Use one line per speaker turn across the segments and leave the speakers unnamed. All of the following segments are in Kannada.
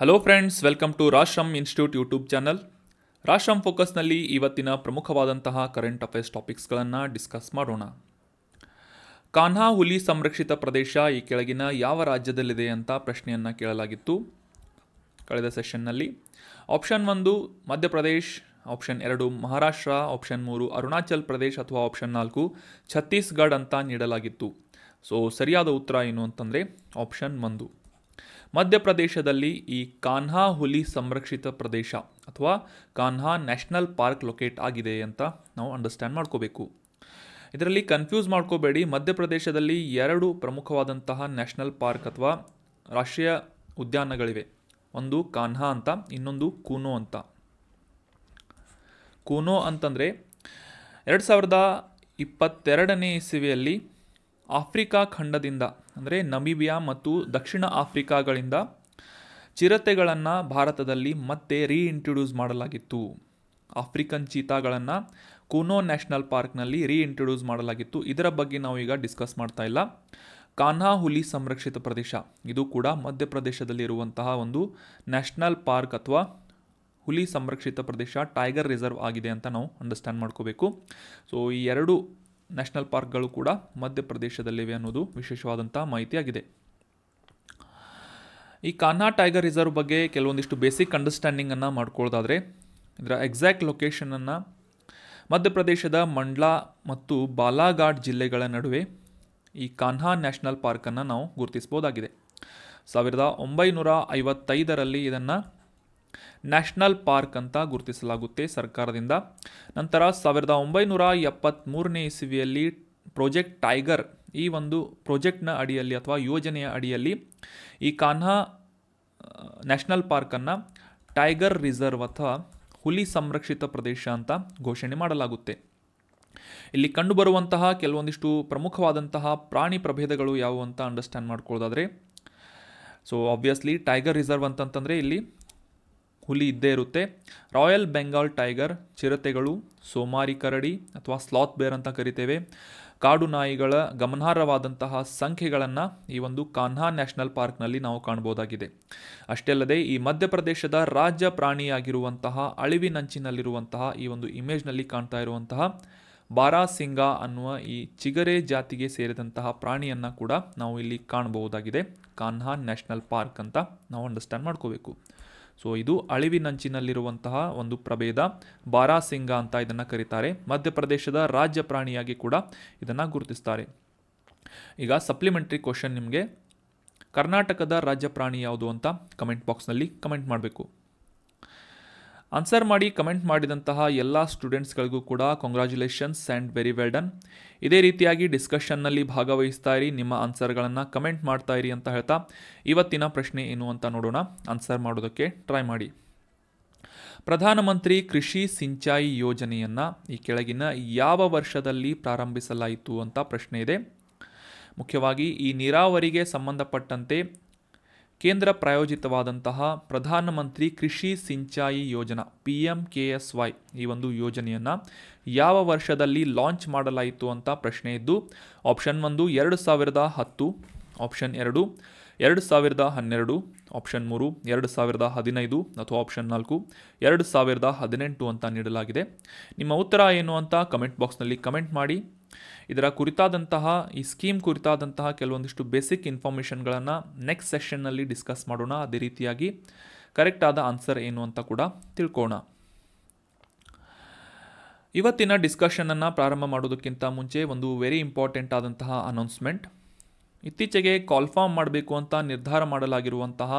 hello friends welcome to Rashram institute YouTube channel Rashram ಫೋಕಸ್ನಲ್ಲಿ ಇವತ್ತಿನ ಪ್ರಮುಖವಾದಂತಹ ಕರೆಂಟ್ ಅಫೇರ್ಸ್ ಟಾಪಿಕ್ಸ್ಗಳನ್ನು ಡಿಸ್ಕಸ್ ಮಾಡೋಣ ಕಾನ್ಹಾ ಹುಲಿ ಸಂರಕ್ಷಿತ ಪ್ರದೇಶ ಈ ಕೆಳಗಿನ ಯಾವ ರಾಜ್ಯದಲ್ಲಿದೆ ಅಂತ ಪ್ರಶ್ನೆಯನ್ನು ಕೇಳಲಾಗಿತ್ತು ಕಳೆದ ಸೆಷನ್ನಲ್ಲಿ ಆಪ್ಷನ್ ಒಂದು ಮಧ್ಯಪ್ರದೇಶ್ ಆಪ್ಷನ್ ಎರಡು ಮಹಾರಾಷ್ಟ್ರ ಆಪ್ಷನ್ ಮೂರು ಅರುಣಾಚಲ್ ಪ್ರದೇಶ್ ಅಥವಾ ಆಪ್ಷನ್ ನಾಲ್ಕು ಛತ್ತೀಸ್ಗಢ್ ಅಂತ ನೀಡಲಾಗಿತ್ತು ಸೊ ಸರಿಯಾದ ಉತ್ತರ ಏನು ಅಂತಂದರೆ ಆಪ್ಷನ್ ಒಂದು ಮಧ್ಯಪ್ರದೇಶದಲ್ಲಿ ಈ ಕಾನ್ಹಾ ಹುಲಿ ಸಂರಕ್ಷಿತ ಪ್ರದೇಶ ಅಥವಾ ಕಾನ್ಹಾ ನ್ಯಾಷನಲ್ ಪಾರ್ಕ್ ಲೊಕೇಟ್ ಆಗಿದೆ ಅಂತ ನಾವು ಅಂಡರ್ಸ್ಟ್ಯಾಂಡ್ ಮಾಡ್ಕೋಬೇಕು ಇದರಲ್ಲಿ ಕನ್ಫ್ಯೂಸ್ ಮಾಡ್ಕೋಬೇಡಿ ಮಧ್ಯಪ್ರದೇಶದಲ್ಲಿ ಎರಡು ಪ್ರಮುಖವಾದಂತಹ ನ್ಯಾಷನಲ್ ಪಾರ್ಕ್ ಅಥವಾ ರಾಷ್ಟ್ರೀಯ ಉದ್ಯಾನಗಳಿವೆ ಒಂದು ಕಾನ್ಹಾ ಅಂತ ಇನ್ನೊಂದು ಕೂನೋ ಅಂತ ಕೂನೋ ಅಂತಂದರೆ ಎರಡು ಸಾವಿರದ ಇಪ್ಪತ್ತೆರಡನೇ ಇಸವಿಯಲ್ಲಿ ಆಫ್ರಿಕಾ ಖಂಡದಿಂದ ಅಂದರೆ ನಮಿಬಿಯಾ ಮತ್ತು ದಕ್ಷಿಣ ಆಫ್ರಿಕಾಗಳಿಂದ ಚಿರತೆಗಳನ್ನು ಭಾರತದಲ್ಲಿ ಮತ್ತೆ ರೀಇಂಟ್ರೊಡ್ಯೂಸ್ ಮಾಡಲಾಗಿತ್ತು ಆಫ್ರಿಕನ್ ಚೀತಾಗಳನ್ನು ಕೂನೋ ನ್ಯಾಷನಲ್ ಪಾರ್ಕ್ನಲ್ಲಿ ರೀಇಂಟ್ರೊಡ್ಯೂಸ್ ಮಾಡಲಾಗಿತ್ತು ಇದರ ಬಗ್ಗೆ ನಾವು ಈಗ ಡಿಸ್ಕಸ್ ಮಾಡ್ತಾ ಇಲ್ಲ ಕಾನ್ಹಾ ಹುಲಿ ಸಂರಕ್ಷಿತ ಪ್ರದೇಶ ಇದು ಕೂಡ ಇರುವಂತಹ ಒಂದು ನ್ಯಾಷನಲ್ ಪಾರ್ಕ್ ಅಥವಾ ಹುಲಿ ಸಂರಕ್ಷಿತ ಪ್ರದೇಶ ಟೈಗರ್ ರಿಸರ್ವ್ ಆಗಿದೆ ಅಂತ ನಾವು ಅಂಡರ್ಸ್ಟ್ಯಾಂಡ್ ಮಾಡ್ಕೋಬೇಕು ಸೊ ಈ ಎರಡು ನ್ಯಾಷನಲ್ ಪಾರ್ಕ್ಗಳು ಕೂಡ ಮಧ್ಯಪ್ರದೇಶದಲ್ಲಿವೆ ಅನ್ನೋದು ವಿಶೇಷವಾದಂಥ ಮಾಹಿತಿಯಾಗಿದೆ ಈ ಕಾನ್ಹಾ ಟೈಗರ್ ರಿಸರ್ವ್ ಬಗ್ಗೆ ಕೆಲವೊಂದಿಷ್ಟು ಬೇಸಿಕ್ ಅಂಡರ್ಸ್ಟ್ಯಾಂಡಿಂಗನ್ನು ಮಾಡ್ಕೊಳ್ಳೋದಾದರೆ ಇದರ ಎಕ್ಸಾಕ್ಟ್ ಲೊಕೇಶನನ್ನು ಮಧ್ಯಪ್ರದೇಶದ ಮಂಡ್ಲಾ ಮತ್ತು ಬಾಲಾಘಾಟ್ ಜಿಲ್ಲೆಗಳ ನಡುವೆ ಈ ಕಾನ್ಹಾ ನ್ಯಾಷನಲ್ ಪಾರ್ಕನ್ನು ನಾವು ಗುರುತಿಸ್ಬೋದಾಗಿದೆ ಸಾವಿರದ ಒಂಬೈನೂರ ಐವತ್ತೈದರಲ್ಲಿ ಇದನ್ನು ನ್ಯಾಷನಲ್ ಪಾರ್ಕ್ ಅಂತ ಗುರುತಿಸಲಾಗುತ್ತೆ ಸರ್ಕಾರದಿಂದ ನಂತರ ಸಾವಿರದ ಒಂಬೈನೂರ ಎಪ್ಪತ್ತ್ಮೂರನೇ ಇಸವಿಯಲ್ಲಿ ಪ್ರಾಜೆಕ್ಟ್ ಟೈಗರ್ ಈ ಒಂದು ಪ್ರಾಜೆಕ್ಟ್ನ ಅಡಿಯಲ್ಲಿ ಅಥವಾ ಯೋಜನೆಯ ಅಡಿಯಲ್ಲಿ ಈ ಕಾನ್ಹಾ ನ್ಯಾಷನಲ್ ಪಾರ್ಕನ್ನು ಟೈಗರ್ ರಿಸರ್ವ್ ಅಥವಾ ಹುಲಿ ಸಂರಕ್ಷಿತ ಪ್ರದೇಶ ಅಂತ ಘೋಷಣೆ ಮಾಡಲಾಗುತ್ತೆ ಇಲ್ಲಿ ಕಂಡುಬರುವಂತಹ ಕೆಲವೊಂದಿಷ್ಟು ಪ್ರಮುಖವಾದಂತಹ ಪ್ರಾಣಿ ಪ್ರಭೇದಗಳು ಯಾವುವು ಅಂತ ಅಂಡರ್ಸ್ಟ್ಯಾಂಡ್ ಮಾಡ್ಕೊಳ್ಳೋದಾದರೆ ಸೊ ಆಬ್ವಿಯಸ್ಲಿ ಟೈಗರ್ ರಿಸರ್ವ್ ಅಂತಂತಂದರೆ ಇಲ್ಲಿ ಹುಲಿ ಇದ್ದೇ ಇರುತ್ತೆ ರಾಯಲ್ ಬೆಂಗಾಲ್ ಟೈಗರ್ ಚಿರತೆಗಳು ಸೋಮಾರಿ ಕರಡಿ ಅಥವಾ ಸ್ಲಾತ್ ಬೇರ್ ಅಂತ ಕರಿತೇವೆ ಕಾಡು ನಾಯಿಗಳ ಗಮನಾರ್ಹವಾದಂತಹ ಸಂಖ್ಯೆಗಳನ್ನು ಈ ಒಂದು ಕಾನ್ಹಾ ನ್ಯಾಷನಲ್ ಪಾರ್ಕ್ನಲ್ಲಿ ನಾವು ಕಾಣಬಹುದಾಗಿದೆ ಅಷ್ಟೇ ಅಲ್ಲದೆ ಈ ಮಧ್ಯಪ್ರದೇಶದ ರಾಜ್ಯ ಪ್ರಾಣಿಯಾಗಿರುವಂತಹ ಅಳಿವಿನಂಚಿನಲ್ಲಿರುವಂತಹ ಈ ಒಂದು ಇಮೇಜ್ನಲ್ಲಿ ಕಾಣ್ತಾ ಇರುವಂತಹ ಬಾರಾಸಿಂಗ ಅನ್ನುವ ಈ ಚಿಗರೆ ಜಾತಿಗೆ ಸೇರಿದಂತಹ ಪ್ರಾಣಿಯನ್ನು ಕೂಡ ನಾವು ಇಲ್ಲಿ ಕಾಣಬಹುದಾಗಿದೆ ಕಾನ್ಹಾ ನ್ಯಾಷನಲ್ ಪಾರ್ಕ್ ಅಂತ ನಾವು ಅಂಡರ್ಸ್ಟ್ಯಾಂಡ್ ಮಾಡ್ಕೋಬೇಕು ಸೊ ಇದು ಅಳಿವಿನಂಚಿನಲ್ಲಿರುವಂತಹ ಒಂದು ಪ್ರಭೇದ ಬಾರಾಸಿಂಗ ಅಂತ ಇದನ್ನು ಕರೀತಾರೆ ಮಧ್ಯಪ್ರದೇಶದ ರಾಜ್ಯ ಪ್ರಾಣಿಯಾಗಿ ಕೂಡ ಇದನ್ನು ಗುರುತಿಸ್ತಾರೆ ಈಗ ಸಪ್ಲಿಮೆಂಟ್ರಿ ಕ್ವಶನ್ ನಿಮಗೆ ಕರ್ನಾಟಕದ ರಾಜ್ಯ ಪ್ರಾಣಿ ಯಾವುದು ಅಂತ ಕಮೆಂಟ್ ಬಾಕ್ಸ್ನಲ್ಲಿ ಕಮೆಂಟ್ ಮಾಡಬೇಕು ಆನ್ಸರ್ ಮಾಡಿ ಕಮೆಂಟ್ ಮಾಡಿದಂತಹ ಎಲ್ಲ ಸ್ಟೂಡೆಂಟ್ಸ್ಗಳಿಗೂ ಕೂಡ congratulations and very well done ಇದೇ ರೀತಿಯಾಗಿ ಡಿಸ್ಕಷನ್ನಲ್ಲಿ ಭಾಗವಹಿಸ್ತಾ ಇರಿ ನಿಮ್ಮ ಆನ್ಸರ್ಗಳನ್ನು ಕಮೆಂಟ್ ಮಾಡ್ತಾ ಇರಿ ಅಂತ ಹೇಳ್ತಾ ಇವತ್ತಿನ ಪ್ರಶ್ನೆ ಏನು ಅಂತ ನೋಡೋಣ ಆನ್ಸರ್ ಮಾಡೋದಕ್ಕೆ ಟ್ರೈ ಮಾಡಿ ಪ್ರಧಾನಮಂತ್ರಿ ಕೃಷಿ ಸಿಂಚಾಯಿ ಯೋಜನೆಯನ್ನು ಈ ಕೆಳಗಿನ ಯಾವ ವರ್ಷದಲ್ಲಿ ಪ್ರಾರಂಭಿಸಲಾಯಿತು ಅಂತ ಪ್ರಶ್ನೆ ಇದೆ ಮುಖ್ಯವಾಗಿ ಈ ನೀರಾವರಿಗೆ ಸಂಬಂಧಪಟ್ಟಂತೆ ಕೇಂದ್ರ ಪ್ರಾಯೋಜಿತವಾದಂತಹ ಪ್ರಧಾನಮಂತ್ರಿ Krishi Sinchayee Yojana P M K S Y ಈ ಒಂದು ಯೋಜನೆಯನ್ನು ಯಾವ ವರ್ಷದಲ್ಲಿ ಲಾಂಚ್ ಮಾಡಲಾಯಿತು ಅಂತ ಪ್ರಶ್ನೆ ಇದ್ದು ಆಪ್ಷನ್ ಒಂದು ಎರಡು ಸಾವಿರದ ಹತ್ತು ಆಪ್ಷನ್ ಎರಡು ಎರಡು ಸಾವಿರದ ಹನ್ನೆರಡು ಆಪ್ಷನ್ ಮೂರು ಎರಡು ಸಾವಿರದ ಹದಿನೈದು ಅಥವಾ ಆಪ್ಷನ್ ನಾಲ್ಕು ಎರಡು ಸಾವಿರದ ಹದಿನೆಂಟು ಅಂತ ನೀಡಲಾಗಿದೆ ನಿಮ್ಮ ಉತ್ತರ ಏನು ಅಂತ ಕಮೆಂಟ್ ಬಾಕ್ಸ್ನಲ್ಲಿ ಕಮೆಂಟ್ ಮಾಡಿ ಇದರ ಕುರಿತಾದಂತಹ ಈ ಸ್ಕೀಮ್ ಕುರಿತಾದಂತಹ ಕೆಲವೊಂದಿಷ್ಟು ಬೇಸಿಕ್ ಇನ್ಫಾರ್ಮೇಷನ್ಗಳನ್ನು ನೆಕ್ಸ್ಟ್ ಸೆಷನ್ನಲ್ಲಿ ಡಿಸ್ಕಸ್ ಮಾಡೋಣ ಅದೇ ರೀತಿಯಾಗಿ ಕರೆಕ್ಟ್ ಆದ ಆನ್ಸರ್ ಏನು ಅಂತ ಕೂಡ ತಿಳ್ಕೋಣ ಇವತ್ತಿನ ಡಿಸ್ಕಷನನ್ನು ಪ್ರಾರಂಭ ಮಾಡೋದಕ್ಕಿಂತ ಮುಂಚೆ ಒಂದು ವೆರಿ ಇಂಪಾರ್ಟೆಂಟ್ ಆದಂತಹ ಅನೌನ್ಸ್ಮೆಂಟ್ ಇತ್ತೀಚೆಗೆ ಕಾಲ್ಫಾರ್ಮ್ ಮಾಡಬೇಕು ಅಂತ ನಿರ್ಧಾರ ಮಾಡಲಾಗಿರುವಂತಹ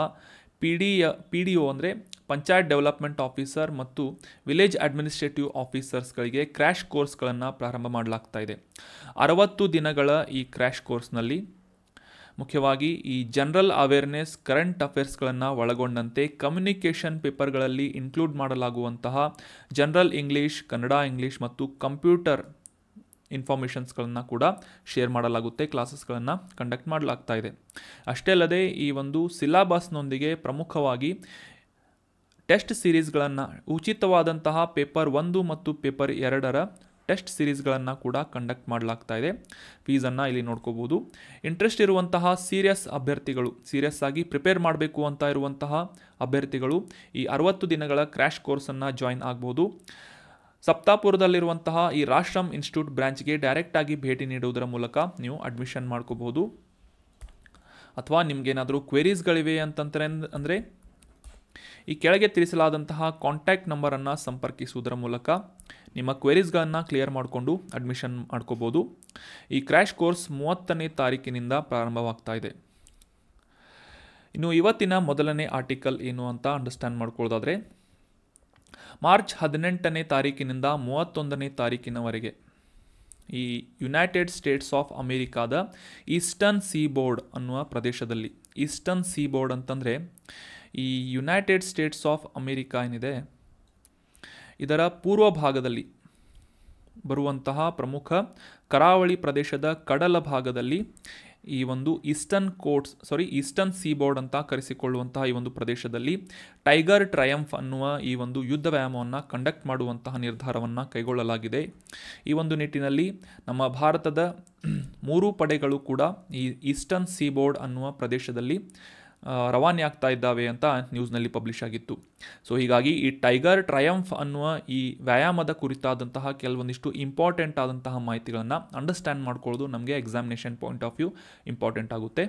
P D P D O ಅಂದರೆ ಪಂಚಾಯತ್ ಡೆವಲಪ್ಮೆಂಟ್ ಆಫೀಸರ್ ಮತ್ತು ವಿಲೇಜ್ ಅಡ್ಮಿನಿಸ್ಟ್ರೇಟಿವ್ ಆಫೀಸರ್ಸ್ಗಳಿಗೆ ಕ್ರ್ಯಾಶ್ ಕೋರ್ಸ್ಗಳನ್ನು ಪ್ರಾರಂಭ ಮಾಡಲಾಗ್ತಾ ಇದೆ ಅರವತ್ತು ದಿನಗಳ ಈ ಕ್ರ್ಯಾಶ್ ಕೋರ್ಸ್ನಲ್ಲಿ ಮುಖ್ಯವಾಗಿ ಈ ಜನರಲ್ ಅವೇರ್ನೆಸ್ ಕರೆಂಟ್ ಅಫೇರ್ಸ್ಗಳನ್ನು ಒಳಗೊಂಡಂತೆ ಕಮ್ಯುನಿಕೇಷನ್ ಪೇಪರ್ಗಳಲ್ಲಿ ಇನ್ಕ್ಲೂಡ್ ಮಾಡಲಾಗುವಂತಹ ಜನರಲ್ ಇಂಗ್ಲೀಷ್ ಕನ್ನಡ ಇಂಗ್ಲೀಷ್ ಮತ್ತು ಕಂಪ್ಯೂಟರ್ ಇನ್ಫಾರ್ಮೇಷನ್ಸ್ಗಳನ್ನು ಕೂಡ ಶೇರ್ ಮಾಡಲಾಗುತ್ತೆ ಕ್ಲಾಸಸ್ಗಳನ್ನು ಕಂಡಕ್ಟ್ ಮಾಡಲಾಗ್ತಾ ಇದೆ ಅಷ್ಟೇ ಅಲ್ಲದೆ ಈ ಒಂದು ಸಿಲಾಬಸ್ನೊಂದಿಗೆ ಪ್ರಮುಖವಾಗಿ ಟೆಸ್ಟ್ ಸೀರೀಸ್ಗಳನ್ನು ಉಚಿತವಾದಂತಹ ಪೇಪರ್ ಒಂದು ಮತ್ತು ಪೇಪರ್ ಎರಡರ ಟೆಸ್ಟ್ ಸೀರೀಸ್ಗಳನ್ನು ಕೂಡ ಕಂಡಕ್ಟ್ ಮಾಡಲಾಗ್ತಾ ಇದೆ ಫೀಸನ್ನು ಇಲ್ಲಿ ನೋಡ್ಕೋಬೋದು ಇಂಟ್ರೆಸ್ಟ್ ಇರುವಂತಹ ಸೀರಿಯಸ್ ಅಭ್ಯರ್ಥಿಗಳು ಸೀರಿಯಸ್ ಆಗಿ ಪ್ರಿಪೇರ್ ಮಾಡಬೇಕು ಅಂತ ಇರುವಂತಹ ಅಭ್ಯರ್ಥಿಗಳು ಈ ಅರವತ್ತು ದಿನಗಳ ಕ್ರ್ಯಾಶ್ ಕೋರ್ಸನ್ನು ಜಾಯಿನ್ ಆಗ್ಬೋದು ಸಪ್ತಾಪುರದಲ್ಲಿರುವಂತಹ ಈ ರಾಷ್ಟ್ರಮ್ ಇನ್ಸ್ಟಿಟ್ಯೂಟ್ ಬ್ರ್ಯಾಂಚ್ಗೆ ಡೈರೆಕ್ಟಾಗಿ ಭೇಟಿ ನೀಡುವುದರ ಮೂಲಕ ನೀವು ಅಡ್ಮಿಷನ್ ಮಾಡ್ಕೋಬೋದು ಅಥವಾ ನಿಮಗೇನಾದರೂ ಕ್ವೆರೀಸ್ಗಳಿವೆ ಅಂತಂದ್ರೆ ಅಂದರೆ ಈ ಕೆಳಗೆ ತಿಳಿಸಲಾದಂತಹ ಕಾಂಟ್ಯಾಕ್ಟ್ ನಂಬರನ್ನು ಸಂಪರ್ಕಿಸುವುದರ ಮೂಲಕ ನಿಮ್ಮ ಕ್ವೆರೀಸ್ಗಳನ್ನು ಕ್ಲಿಯರ್ ಮಾಡಿಕೊಂಡು ಅಡ್ಮಿಷನ್ ಮಾಡ್ಕೋಬೋದು ಈ ಕ್ರ್ಯಾಶ್ ಕೋರ್ಸ್ ಮೂವತ್ತನೇ ತಾರೀಕಿನಿಂದ ಪ್ರಾರಂಭವಾಗ್ತಾ ಇದೆ ಇನ್ನು ಇವತ್ತಿನ ಮೊದಲನೇ ಆರ್ಟಿಕಲ್ ಏನು ಅಂತ ಅಂಡರ್ಸ್ಟ್ಯಾಂಡ್ ಮಾಡ್ಕೊಳ್ಳೋದಾದರೆ ಮಾರ್ಚ್ ಹದಿನೆಂಟನೇ ತಾರೀಕಿನಿಂದ ಮೂವತ್ತೊಂದನೇ ತಾರೀಕಿನವರೆಗೆ ಈ ಯುನೈಟೆಡ್ ಸ್ಟೇಟ್ಸ್ ಆಫ್ ಅಮೇರಿಕಾದ ಈಸ್ಟರ್ನ್ ಬೋರ್ಡ್ ಅನ್ನುವ ಪ್ರದೇಶದಲ್ಲಿ ಈಸ್ಟರ್ನ್ ಬೋರ್ಡ್ ಅಂತಂದರೆ ಈ ಯುನೈಟೆಡ್ ಸ್ಟೇಟ್ಸ್ ಆಫ್ ಅಮೇರಿಕಾ ಏನಿದೆ ಇದರ ಪೂರ್ವ ಭಾಗದಲ್ಲಿ ಬರುವಂತಹ ಪ್ರಮುಖ ಕರಾವಳಿ ಪ್ರದೇಶದ ಕಡಲ ಭಾಗದಲ್ಲಿ ಈ ಒಂದು eastern coasts sorry eastern seaboard ಅಂತ ಕರೆಸಿಕೊಳ್ಳುವಂತಹ ಈ ಒಂದು ಪ್ರದೇಶದಲ್ಲಿ ಟೈಗರ್ ಟ್ರಯಂಫ್ ಅನ್ನುವ ಈ ಒಂದು ಯುದ್ಧ ವ್ಯಾಯಾಮವನ್ನು ಕಂಡಕ್ಟ್ ಮಾಡುವಂತಹ ನಿರ್ಧಾರವನ್ನು ಕೈಗೊಳ್ಳಲಾಗಿದೆ ಈ ಒಂದು ನಿಟ್ಟಿನಲ್ಲಿ ನಮ್ಮ ಭಾರತದ ಮೂರು ಪಡೆಗಳು ಕೂಡ ಈ ಈಸ್ಟರ್ನ್ ಸೀ ಬೋರ್ಡ್ ಅನ್ನುವ ಪ್ರದೇಶದಲ್ಲಿ ರವಾನೆ ಆಗ್ತಾ ಇದ್ದಾವೆ ಅಂತ ನ್ಯೂಸ್ನಲ್ಲಿ ಪಬ್ಲಿಷ್ ಆಗಿತ್ತು ಸೊ ಹೀಗಾಗಿ ಈ ಟೈಗರ್ ಟ್ರಯಂಫ್ ಅನ್ನುವ ಈ ವ್ಯಾಯಾಮದ ಕುರಿತಾದಂತಹ ಕೆಲವೊಂದಿಷ್ಟು ಇಂಪಾರ್ಟೆಂಟ್ ಆದಂತಹ ಮಾಹಿತಿಗಳನ್ನು ಅಂಡರ್ಸ್ಟ್ಯಾಂಡ್ ಮಾಡ್ಕೊಳ್ಳೋದು ನಮಗೆ examination point of view important ಆಗುತ್ತೆ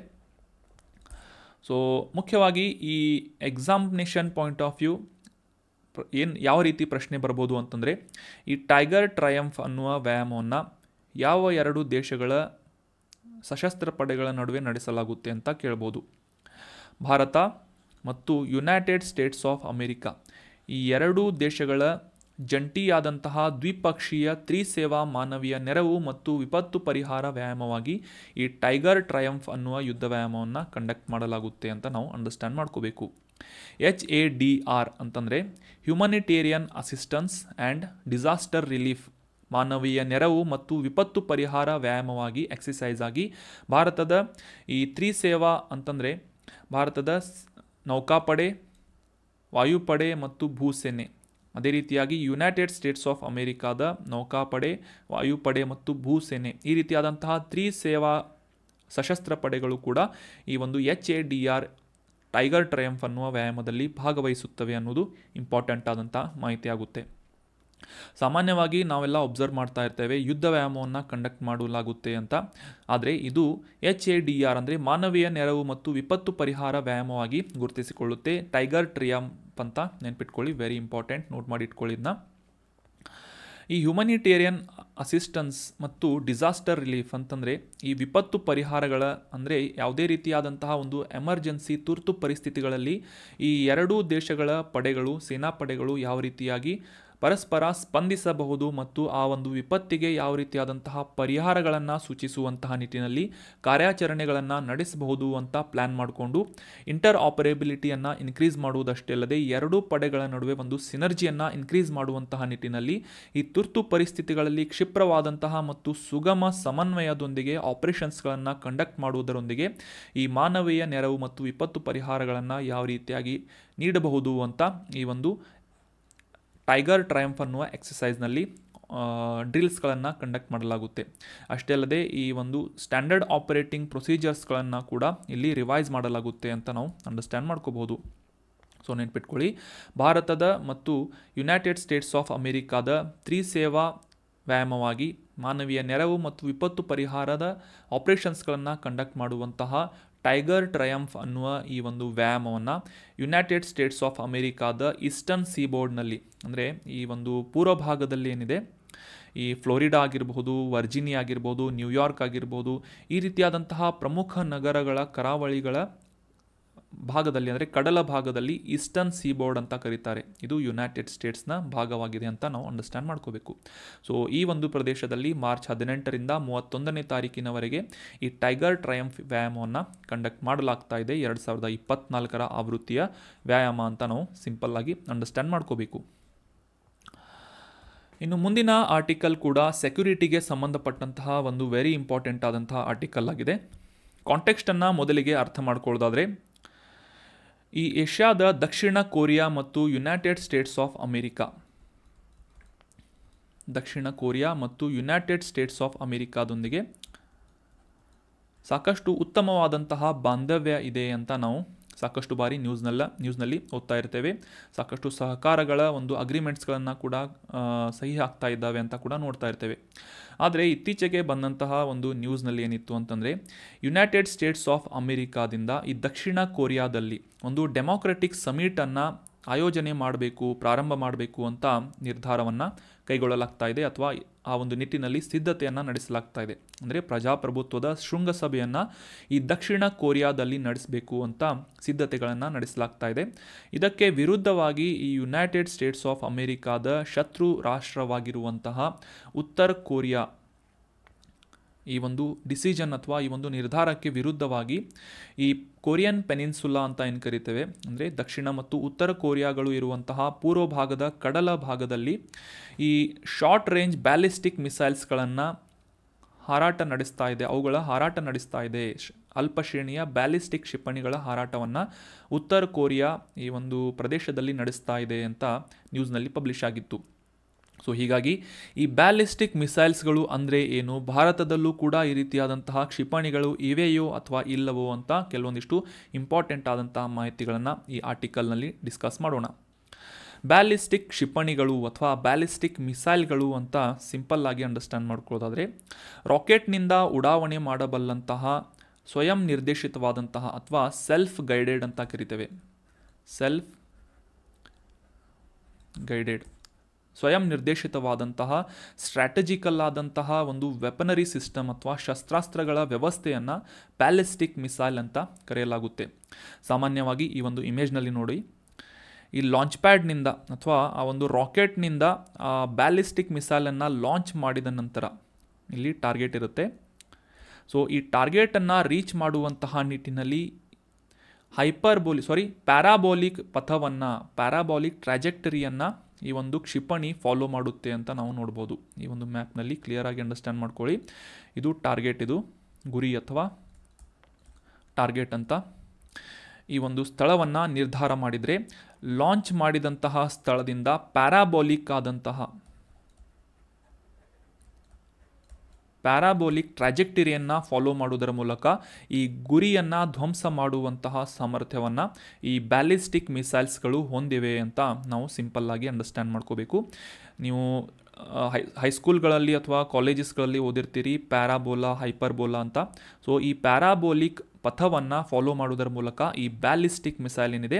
ಸೊ ಮುಖ್ಯವಾಗಿ ಈ ಎಕ್ಸಾಮಿನೇಷನ್ ಪಾಯಿಂಟ್ ಆಫ್ ವ್ಯೂ ಏನು ಯಾವ ರೀತಿ ಪ್ರಶ್ನೆ ಬರ್ಬೋದು ಅಂತಂದರೆ ಈ ಟೈಗರ್ ಟ್ರಯಂಫ್ ಅನ್ನುವ ವ್ಯಾಯಾಮವನ್ನು ಯಾವ ಎರಡು ದೇಶಗಳ ಸಶಸ್ತ್ರ ಪಡೆಗಳ ನಡುವೆ ನಡೆಸಲಾಗುತ್ತೆ ಅಂತ ಕೇಳ್ಬೋದು ಭಾರತ ಮತ್ತು ಯುನೈಟೆಡ್ ಸ್ಟೇಟ್ಸ್ ಆಫ್ ಅಮೆರಿಕಾ ಈ ಎರಡೂ ದೇಶಗಳ ಜಂಟಿಯಾದಂತಹ ದ್ವಿಪಕ್ಷೀಯ ತ್ರಿಸೇವಾ ಮಾನವೀಯ ನೆರವು ಮತ್ತು ವಿಪತ್ತು ಪರಿಹಾರ ವ್ಯಾಯಾಮವಾಗಿ ಈ ಟೈಗರ್ ಟ್ರಯಂಫ್ ಅನ್ನುವ ಯುದ್ಧ ವ್ಯಾಯಾಮವನ್ನು ಕಂಡಕ್ಟ್ ಮಾಡಲಾಗುತ್ತೆ ಅಂತ ನಾವು ಅಂಡರ್ಸ್ಟ್ಯಾಂಡ್ ಮಾಡ್ಕೋಬೇಕು ಎಚ್ ಎ ಡಿ ಆರ್ ಅಂತಂದರೆ humanitarian assistance and disaster relief ಮಾನವೀಯ ನೆರವು ಮತ್ತು ವಿಪತ್ತು ಪರಿಹಾರ ವ್ಯಾಯಾಮವಾಗಿ ಎಕ್ಸಸೈಸ್ ಆಗಿ ಭಾರತದ ಈ ತ್ರಿಸೇವಾ ಅಂತಂದರೆ ಭಾರತದ ನೌಕಾಪಡೆ ವಾಯುಪಡೆ ಮತ್ತು ಭೂಸೇನೆ ಅದೇ ರೀತಿಯಾಗಿ ಯುನೈಟೆಡ್ ಸ್ಟೇಟ್ಸ್ ಆಫ್ ಅಮೇರಿಕಾದ ನೌಕಾಪಡೆ ವಾಯುಪಡೆ ಮತ್ತು ಭೂಸೇನೆ ಈ ರೀತಿಯಾದಂತಹ ತ್ರಿ ಸೇವಾ ಸಶಸ್ತ್ರ ಪಡೆಗಳು ಕೂಡ ಈ ಒಂದು H A D R tiger triumph ಅನ್ನುವ ವ್ಯಾಯಾಮದಲ್ಲಿ ಭಾಗವಹಿಸುತ್ತವೆ ಅನ್ನೋದು ಇಂಪಾರ್ಟೆಂಟ್ ಆದಂತಹ ಮಾಹಿತಿಯಾಗುತ್ತೆ ಸಾಮಾನ್ಯವಾಗಿ ನಾವೆಲ್ಲ ಒಬ್ಸರ್ವ್ ಮಾಡ್ತಾ ಇರ್ತೇವೆ ಯುದ್ಧ ವ್ಯಾಯಾಮವನ್ನು ಕಂಡಕ್ಟ್ ಮಾಡಲಾಗುತ್ತೆ ಅಂತ ಆದರೆ ಇದು ಎಚ್ ಎ ಡಿ ಆರ್ ಅಂದರೆ ಮಾನವೀಯ ನೆರವು ಮತ್ತು ವಿಪತ್ತು ಪರಿಹಾರ ವ್ಯಾಯಾಮವಾಗಿ ಗುರುತಿಸಿಕೊಳ್ಳುತ್ತೆ ಟೈಗರ್ ಟ್ರಿಯಂಪ್ ಅಂತ ನೆನ್ಪಿಟ್ಕೊಳ್ಳಿ ವೆರಿ ಇಂಪಾರ್ಟೆಂಟ್ ನೋಟ್ ಮಾಡಿ ಇಟ್ಕೊಳ್ಳಿದ್ನ ಈ ಹ್ಯುಮನಿಟೇರಿಯನ್ ಅಸಿಸ್ಟೆನ್ಸ್ ಮತ್ತು ಡಿಸಾಸ್ಟರ್ ರಿಲೀಫ್ ಅಂತಂದರೆ ಈ ವಿಪತ್ತು ಪರಿಹಾರಗಳ ಅಂದರೆ ಯಾವುದೇ ರೀತಿಯಾದಂತಹ ಒಂದು ಎಮರ್ಜೆನ್ಸಿ ತುರ್ತು ಪರಿಸ್ಥಿತಿಗಳಲ್ಲಿ ಈ ಎರಡೂ ದೇಶಗಳ ಪಡೆಗಳು ಸೇನಾ ಪಡೆಗಳು ಯಾವ ರೀತಿಯಾಗಿ ಪರಸ್ಪರ ಸ್ಪಂದಿಸಬಹುದು ಮತ್ತು ಆ ಒಂದು ವಿಪತ್ತಿಗೆ ಯಾವ ರೀತಿಯಾದಂತಹ ಪರಿಹಾರಗಳನ್ನು ಸೂಚಿಸುವಂತಹ ನಿಟ್ಟಿನಲ್ಲಿ ಕಾರ್ಯಾಚರಣೆಗಳನ್ನು ನಡೆಸಬಹುದು ಅಂತ ಪ್ಲ್ಯಾನ್ ಮಾಡಿಕೊಂಡು ಇಂಟರ್ ಆಪರೇಬಿಲಿಟಿಯನ್ನು ಇನ್ಕ್ರೀಸ್ ಮಾಡುವುದಷ್ಟೇ ಅಲ್ಲದೆ ಎರಡೂ ಪಡೆಗಳ ನಡುವೆ ಒಂದು ಸಿನರ್ಜಿಯನ್ನು ಇನ್ಕ್ರೀಸ್ ಮಾಡುವಂತಹ ನಿಟ್ಟಿನಲ್ಲಿ ಈ ತುರ್ತು ಪರಿಸ್ಥಿತಿಗಳಲ್ಲಿ ಕ್ಷಿಪ್ರವಾದಂತಹ ಮತ್ತು ಸುಗಮ ಸಮನ್ವಯದೊಂದಿಗೆ ಆಪರೇಷನ್ಸ್ಗಳನ್ನು ಕಂಡಕ್ಟ್ ಮಾಡುವುದರೊಂದಿಗೆ ಈ ಮಾನವೀಯ ನೆರವು ಮತ್ತು ವಿಪತ್ತು ಪರಿಹಾರಗಳನ್ನು ಯಾವ ರೀತಿಯಾಗಿ ನೀಡಬಹುದು ಅಂತ ಈ ಒಂದು ಟೈಗರ್ ಟ್ರಯಂಫ್ ಅನ್ನುವ ಎಕ್ಸಸೈಸ್ನಲ್ಲಿ ಡ್ರಿಲ್ಸ್ಗಳನ್ನು ಕಂಡಕ್ಟ್ ಮಾಡಲಾಗುತ್ತೆ ಅಷ್ಟೇ ಅಲ್ಲದೆ ಈ ಒಂದು ಸ್ಟ್ಯಾಂಡರ್ಡ್ ಆಪರೇಟಿಂಗ್ ಪ್ರೊಸೀಜರ್ಸ್ಗಳನ್ನು ಕೂಡ ಇಲ್ಲಿ ರಿವೈಸ್ ಮಾಡಲಾಗುತ್ತೆ ಅಂತ ನಾವು ಅಂಡರ್ಸ್ಟ್ಯಾಂಡ್ ಮಾಡ್ಕೋಬೋದು ಸೊ ನೆನ್ಪಿಟ್ಕೊಳ್ಳಿ ಭಾರತದ ಮತ್ತು ಯುನೈಟೆಡ್ ಸ್ಟೇಟ್ಸ್ ಆಫ್ ಅಮೆರಿಕಾದ ಸೇವಾ ವ್ಯಾಯಾಮವಾಗಿ ಮಾನವೀಯ ನೆರವು ಮತ್ತು ವಿಪತ್ತು ಪರಿಹಾರದ ಆಪರೇಷನ್ಸ್ಗಳನ್ನು ಕಂಡಕ್ಟ್ ಮಾಡುವಂತಹ ಟೈಗರ್ ಟ್ರಯಂಫ್ ಅನ್ನುವ ಈ ಒಂದು ವ್ಯಾಯಾಮವನ್ನು ಯುನೈಟೆಡ್ ಸ್ಟೇಟ್ಸ್ ಆಫ್ ಅಮೇರಿಕಾದ ಈಸ್ಟರ್ನ್ ಬೋರ್ಡ್ನಲ್ಲಿ ಅಂದರೆ ಈ ಒಂದು ಪೂರ್ವ ಭಾಗದಲ್ಲಿ ಏನಿದೆ ಈ ಫ್ಲೋರಿಡಾ ಆಗಿರಬಹುದು ವರ್ಜಿನಿಯಾ ಆಗಿರ್ಬೋದು ನ್ಯೂಯಾರ್ಕ್ ಆಗಿರ್ಬೋದು ಈ ರೀತಿಯಾದಂತಹ ಪ್ರಮುಖ ನಗರಗಳ ಕರಾವಳಿಗಳ ಭಾಗದಲ್ಲಿ ಅಂದರೆ ಕಡಲ ಭಾಗದಲ್ಲಿ ಈಸ್ಟರ್ನ್ ಸೀ ಬೋರ್ಡ್ ಅಂತ ಕರೀತಾರೆ ಇದು ಯುನೈಟೆಡ್ ಸ್ಟೇಟ್ಸ್ನ ಭಾಗವಾಗಿದೆ ಅಂತ ನಾವು ಅಂಡರ್ಸ್ಟ್ಯಾಂಡ್ ಮಾಡ್ಕೋಬೇಕು ಸೊ ಈ ಒಂದು ಪ್ರದೇಶದಲ್ಲಿ ಮಾರ್ಚ್ ಹದಿನೆಂಟರಿಂದ ಮೂವತ್ತೊಂದನೇ ತಾರೀಕಿನವರೆಗೆ ಈ ಟೈಗರ್ ಟ್ರಯಂಫ್ ವ್ಯಾಯಾಮವನ್ನು ಕಂಡಕ್ಟ್ ಮಾಡಲಾಗ್ತಾ ಇದೆ ಎರಡು ಸಾವಿರದ ಇಪ್ಪತ್ನಾಲ್ಕರ ಆವೃತ್ತಿಯ ವ್ಯಾಯಾಮ ಅಂತ ನಾವು ಸಿಂಪಲ್ ಆಗಿ ಅಂಡರ್ಸ್ಟ್ಯಾಂಡ್ ಮಾಡ್ಕೋಬೇಕು ಇನ್ನು ಮುಂದಿನ ಆರ್ಟಿಕಲ್ ಕೂಡ ಸೆಕ್ಯುರಿಟಿಗೆ ಸಂಬಂಧಪಟ್ಟಂತಹ ಒಂದು ವೆರಿ ಇಂಪಾರ್ಟೆಂಟ್ ಆದಂತಹ ಆರ್ಟಿಕಲ್ ಆಗಿದೆ ಕಾಂಟೆಕ್ಸ್ಟನ್ನು ಮೊದಲಿಗೆ ಅರ್ಥ ಮಾಡ್ಕೊಳ್ಳೋದಾದರೆ ಈ ಏಷ್ಯಾದ ದಕ್ಷಿಣ ಕೊರಿಯಾ ಮತ್ತು ಯುನೈಟೆಡ್ ಸ್ಟೇಟ್ಸ್ ಆಫ್ ಅಮೆರಿಕಾ ದಕ್ಷಿಣ ಕೊರಿಯಾ ಮತ್ತು ಯುನೈಟೆಡ್ ಸ್ಟೇಟ್ಸ್ ಆಫ್ ಅಮೆರಿಕಾದೊಂದಿಗೆ ಸಾಕಷ್ಟು ಉತ್ತಮವಾದಂತಹ ಬಾಂಧವ್ಯ ಇದೆ ಅಂತ ನಾವು ಸಾಕಷ್ಟು ಬಾರಿ ನ್ಯೂಸ್ನಲ್ಲ ನ್ಯೂಸ್ನಲ್ಲಿ ಓದ್ತಾ ಇರ್ತೇವೆ ಸಾಕಷ್ಟು ಸಹಕಾರಗಳ ಒಂದು ಅಗ್ರಿಮೆಂಟ್ಸ್ಗಳನ್ನು ಕೂಡ ಸಹಿ ಹಾಕ್ತಾ ಇದ್ದಾವೆ ಅಂತ ಕೂಡ ನೋಡ್ತಾ ಇರ್ತೇವೆ ಆದರೆ ಇತ್ತೀಚೆಗೆ ಬಂದಂತಹ ಒಂದು ನ್ಯೂಸ್ನಲ್ಲಿ ಏನಿತ್ತು ಅಂತಂದರೆ ಯುನೈಟೆಡ್ ಸ್ಟೇಟ್ಸ್ ಆಫ್ ಅಮೆರಿಕಾದಿಂದ ಈ ದಕ್ಷಿಣ ಕೊರಿಯಾದಲ್ಲಿ ಒಂದು ಡೆಮೋಕ್ರೆಟಿಕ್ ಸಮಿಟನ್ನು ಆಯೋಜನೆ ಮಾಡಬೇಕು ಪ್ರಾರಂಭ ಮಾಡಬೇಕು ಅಂತ ನಿರ್ಧಾರವನ್ನು ಕೈಗೊಳ್ಳಲಾಗ್ತಾ ಇದೆ ಅಥವಾ ಆ ಒಂದು ನಿಟ್ಟಿನಲ್ಲಿ ಸಿದ್ಧತೆಯನ್ನು ನಡೆಸಲಾಗ್ತಾ ಇದೆ ಅಂದರೆ ಪ್ರಜಾಪ್ರಭುತ್ವದ ಶೃಂಗಸಭೆಯನ್ನು ಈ ದಕ್ಷಿಣ ಕೊರಿಯಾದಲ್ಲಿ ನಡೆಸಬೇಕು ಅಂತ ಸಿದ್ಧತೆಗಳನ್ನು ನಡೆಸಲಾಗ್ತಾ ಇದೆ ಇದಕ್ಕೆ ವಿರುದ್ಧವಾಗಿ ಈ ಯುನೈಟೆಡ್ ಸ್ಟೇಟ್ಸ್ ಆಫ್ ಅಮೆರಿಕಾದ ಶತ್ರು ರಾಷ್ಟ್ರವಾಗಿರುವಂತಹ ಉತ್ತರ ಕೊರಿಯಾ ಈ ಒಂದು ಡಿಸಿಷನ್ ಅಥವಾ ಈ ಒಂದು ನಿರ್ಧಾರಕ್ಕೆ ವಿರುದ್ಧವಾಗಿ ಈ ಕೊರಿಯನ್ ಪೆನಿನ್ಸುಲಾ ಅಂತ ಏನು ಕರಿತೇವೆ ಅಂದರೆ ದಕ್ಷಿಣ ಮತ್ತು ಉತ್ತರ ಕೊರಿಯಾಗಳು ಇರುವಂತಹ ಪೂರ್ವ ಭಾಗದ ಕಡಲ ಭಾಗದಲ್ಲಿ ಈ ಶಾರ್ಟ್ ರೇಂಜ್ ಬ್ಯಾಲಿಸ್ಟಿಕ್ ಮಿಸೈಲ್ಸ್ಗಳನ್ನು ಹಾರಾಟ ನಡೆಸ್ತಾ ಇದೆ ಅವುಗಳ ಹಾರಾಟ ನಡೆಸ್ತಾ ಇದೆ ಅಲ್ಪ ಶ್ರೇಣಿಯ ಬ್ಯಾಲಿಸ್ಟಿಕ್ ಕ್ಷಿಪಣಿಗಳ ಹಾರಾಟವನ್ನು ಉತ್ತರ ಕೊರಿಯಾ ಈ ಒಂದು ಪ್ರದೇಶದಲ್ಲಿ ನಡೆಸ್ತಾ ಇದೆ ಅಂತ ನ್ಯೂಸ್ನಲ್ಲಿ ಪಬ್ಲಿಷ್ ಆಗಿತ್ತು ಸೊ ಹೀಗಾಗಿ ಈ ಬ್ಯಾಲಿಸ್ಟಿಕ್ ಮಿಸೈಲ್ಸ್ಗಳು ಅಂದರೆ ಏನು ಭಾರತದಲ್ಲೂ ಕೂಡ ಈ ರೀತಿಯಾದಂತಹ ಕ್ಷಿಪಣಿಗಳು ಇವೆಯೋ ಅಥವಾ ಇಲ್ಲವೋ ಅಂತ ಕೆಲವೊಂದಿಷ್ಟು ಇಂಪಾರ್ಟೆಂಟ್ ಆದಂತಹ ಮಾಹಿತಿಗಳನ್ನು ಈ ಆರ್ಟಿಕಲ್ನಲ್ಲಿ ಡಿಸ್ಕಸ್ ಮಾಡೋಣ ಬ್ಯಾಲಿಸ್ಟಿಕ್ ಕ್ಷಿಪಣಿಗಳು ಅಥವಾ ಬ್ಯಾಲಿಸ್ಟಿಕ್ ಮಿಸೈಲ್ಗಳು ಅಂತ ಸಿಂಪಲ್ ಆಗಿ ಅಂಡರ್ಸ್ಟ್ಯಾಂಡ್ ಮಾಡ್ಕೊಳ್ಳೋದಾದರೆ ರಾಕೆಟ್ನಿಂದ ಉಡಾವಣೆ ಮಾಡಬಲ್ಲಂತಹ ಸ್ವಯಂ ನಿರ್ದೇಶಿತವಾದಂತಹ ಅಥವಾ ಸೆಲ್ಫ್ ಗೈಡೆಡ್ ಅಂತ ಕರಿತೇವೆ ಸೆಲ್ಫ್ ಗೈಡೆಡ್ ಸ್ವಯಂ ನಿರ್ದೇಶಿತವಾದಂತಹ ಸ್ಟ್ರಾಟಜಿಕಲ್ ಆದಂತಹ ಒಂದು ವೆಪನರಿ ಸಿಸ್ಟಮ್ ಅಥವಾ ಶಸ್ತ್ರಾಸ್ತ್ರಗಳ ವ್ಯವಸ್ಥೆಯನ್ನು ಪ್ಯಾಲೆಸ್ಟಿಕ್ ಮಿಸೈಲ್ ಅಂತ ಕರೆಯಲಾಗುತ್ತೆ ಸಾಮಾನ್ಯವಾಗಿ ಈ ಒಂದು ಇಮೇಜ್ನಲ್ಲಿ ನೋಡಿ ಈ ಲಾಂಚ್ ಪ್ಯಾಡ್ನಿಂದ ಅಥವಾ ಆ ಒಂದು ರಾಕೆಟ್ನಿಂದ ಬ್ಯಾಲಿಸ್ಟಿಕ್ ಮಿಸೈಲನ್ನು ಲಾಂಚ್ ಮಾಡಿದ ನಂತರ ಇಲ್ಲಿ ಟಾರ್ಗೆಟ್ ಇರುತ್ತೆ ಸೊ ಈ ಟಾರ್ಗೆಟನ್ನು ರೀಚ್ ಮಾಡುವಂತಹ ನಿಟ್ಟಿನಲ್ಲಿ ಹೈಪರ್ಬೋಲಿ ಸಾರಿ ಪ್ಯಾರಾಬೋಲಿಕ್ ಪಥವನ್ನು ಪ್ಯಾರಾಬೋಲಿಕ್ ಟ್ರಾಜೆಕ್ಟರಿಯನ್ನು ಈ ಒಂದು ಕ್ಷಿಪಣಿ ಫಾಲೋ ಮಾಡುತ್ತೆ ಅಂತ ನಾವು ನೋಡ್ಬೋದು ಈ ಒಂದು ಮ್ಯಾಪ್ನಲ್ಲಿ ಕ್ಲಿಯರಾಗಿ ಅಂಡರ್ಸ್ಟ್ಯಾಂಡ್ ಮಾಡ್ಕೊಳ್ಳಿ ಇದು ಟಾರ್ಗೆಟ್ ಇದು ಗುರಿ ಅಥವಾ ಟಾರ್ಗೆಟ್ ಅಂತ ಈ ಒಂದು ಸ್ಥಳವನ್ನು ನಿರ್ಧಾರ ಮಾಡಿದರೆ ಲಾಂಚ್ ಮಾಡಿದಂತಹ ಸ್ಥಳದಿಂದ ಪ್ಯಾರಾಬಾಲಿಕ್ ಆದಂತಹ ಪ್ಯಾರಾಬೋಲಿಕ್ ಟ್ರಾಜೆಕ್ಟಿರಿಯನ್ನು ಫಾಲೋ ಮಾಡುವುದರ ಮೂಲಕ ಈ ಗುರಿಯನ್ನು ಧ್ವಂಸ ಮಾಡುವಂತಹ ಸಾಮರ್ಥ್ಯವನ್ನು ಈ ಬ್ಯಾಲಿಸ್ಟಿಕ್ ಮಿಸೈಲ್ಸ್ಗಳು ಹೊಂದಿವೆ ಅಂತ ನಾವು ಸಿಂಪಲ್ಲಾಗಿ ಅಂಡರ್ಸ್ಟ್ಯಾಂಡ್ ಮಾಡ್ಕೋಬೇಕು ನೀವು ಹೈ ಹೈಸ್ಕೂಲ್ಗಳಲ್ಲಿ ಅಥವಾ ಕಾಲೇಜಸ್ಗಳಲ್ಲಿ ಓದಿರ್ತೀರಿ ಪ್ಯಾರಾಬೋಲಾ ಹೈಪರ್ಬೋಲಾ ಅಂತ ಸೊ ಈ ಪ್ಯಾರಾಬೋಲಿಕ್ ಪಥವನ್ನು ಫಾಲೋ ಮಾಡೋದರ ಮೂಲಕ ಈ ಬ್ಯಾಲಿಸ್ಟಿಕ್ ಮಿಸೈಲ್ ಏನಿದೆ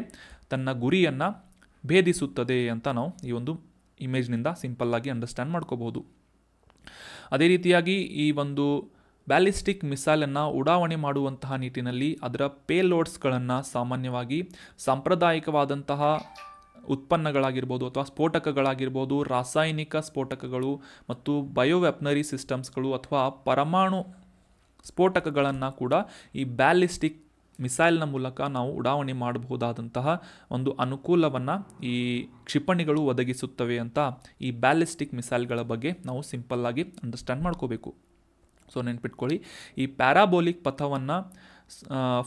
ತನ್ನ ಗುರಿಯನ್ನು ಭೇದಿಸುತ್ತದೆ ಅಂತ ನಾವು ಈ ಒಂದು ಇಮೇಜ್ನಿಂದ ಸಿಂಪಲ್ಲಾಗಿ ಅಂಡರ್ಸ್ಟ್ಯಾಂಡ್ ಮಾಡ್ಕೋಬಹುದು ಅದೇ ರೀತಿಯಾಗಿ ಈ ಒಂದು ಬ್ಯಾಲಿಸ್ಟಿಕ್ ಮಿಸೈಲನ್ನು ಉಡಾವಣೆ ಮಾಡುವಂತಹ ನಿಟ್ಟಿನಲ್ಲಿ ಅದರ ಪೇ ಲೋಡ್ಸ್ಗಳನ್ನು ಸಾಮಾನ್ಯವಾಗಿ ಸಾಂಪ್ರದಾಯಿಕವಾದಂತಹ ಉತ್ಪನ್ನಗಳಾಗಿರ್ಬೋದು ಅಥವಾ ಸ್ಫೋಟಕಗಳಾಗಿರ್ಬೋದು ರಾಸಾಯನಿಕ ಸ್ಫೋಟಕಗಳು ಮತ್ತು ಬಯೋವೆಪ್ನರಿ ಸಿಸ್ಟಮ್ಸ್ಗಳು ಅಥವಾ ಪರಮಾಣು ಸ್ಫೋಟಕಗಳನ್ನು ಕೂಡ ಈ ಬ್ಯಾಲಿಸ್ಟಿಕ್ ಮಿಸೈಲ್ನ ಮೂಲಕ ನಾವು ಉಡಾವಣೆ ಮಾಡಬಹುದಾದಂತಹ ಒಂದು ಅನುಕೂಲವನ್ನು ಈ ಕ್ಷಿಪಣಿಗಳು ಒದಗಿಸುತ್ತವೆ ಅಂತ ಈ ಬ್ಯಾಲಿಸ್ಟಿಕ್ ಮಿಸೈಲ್ಗಳ ಬಗ್ಗೆ ನಾವು ಸಿಂಪಲ್ಲಾಗಿ ಅಂಡರ್ಸ್ಟ್ಯಾಂಡ್ ಮಾಡ್ಕೋಬೇಕು ಸೊ ನೆನ್ಪಿಟ್ಕೊಳ್ಳಿ ಈ ಪ್ಯಾರಾಬೋಲಿಕ್ ಪಥವನ್ನು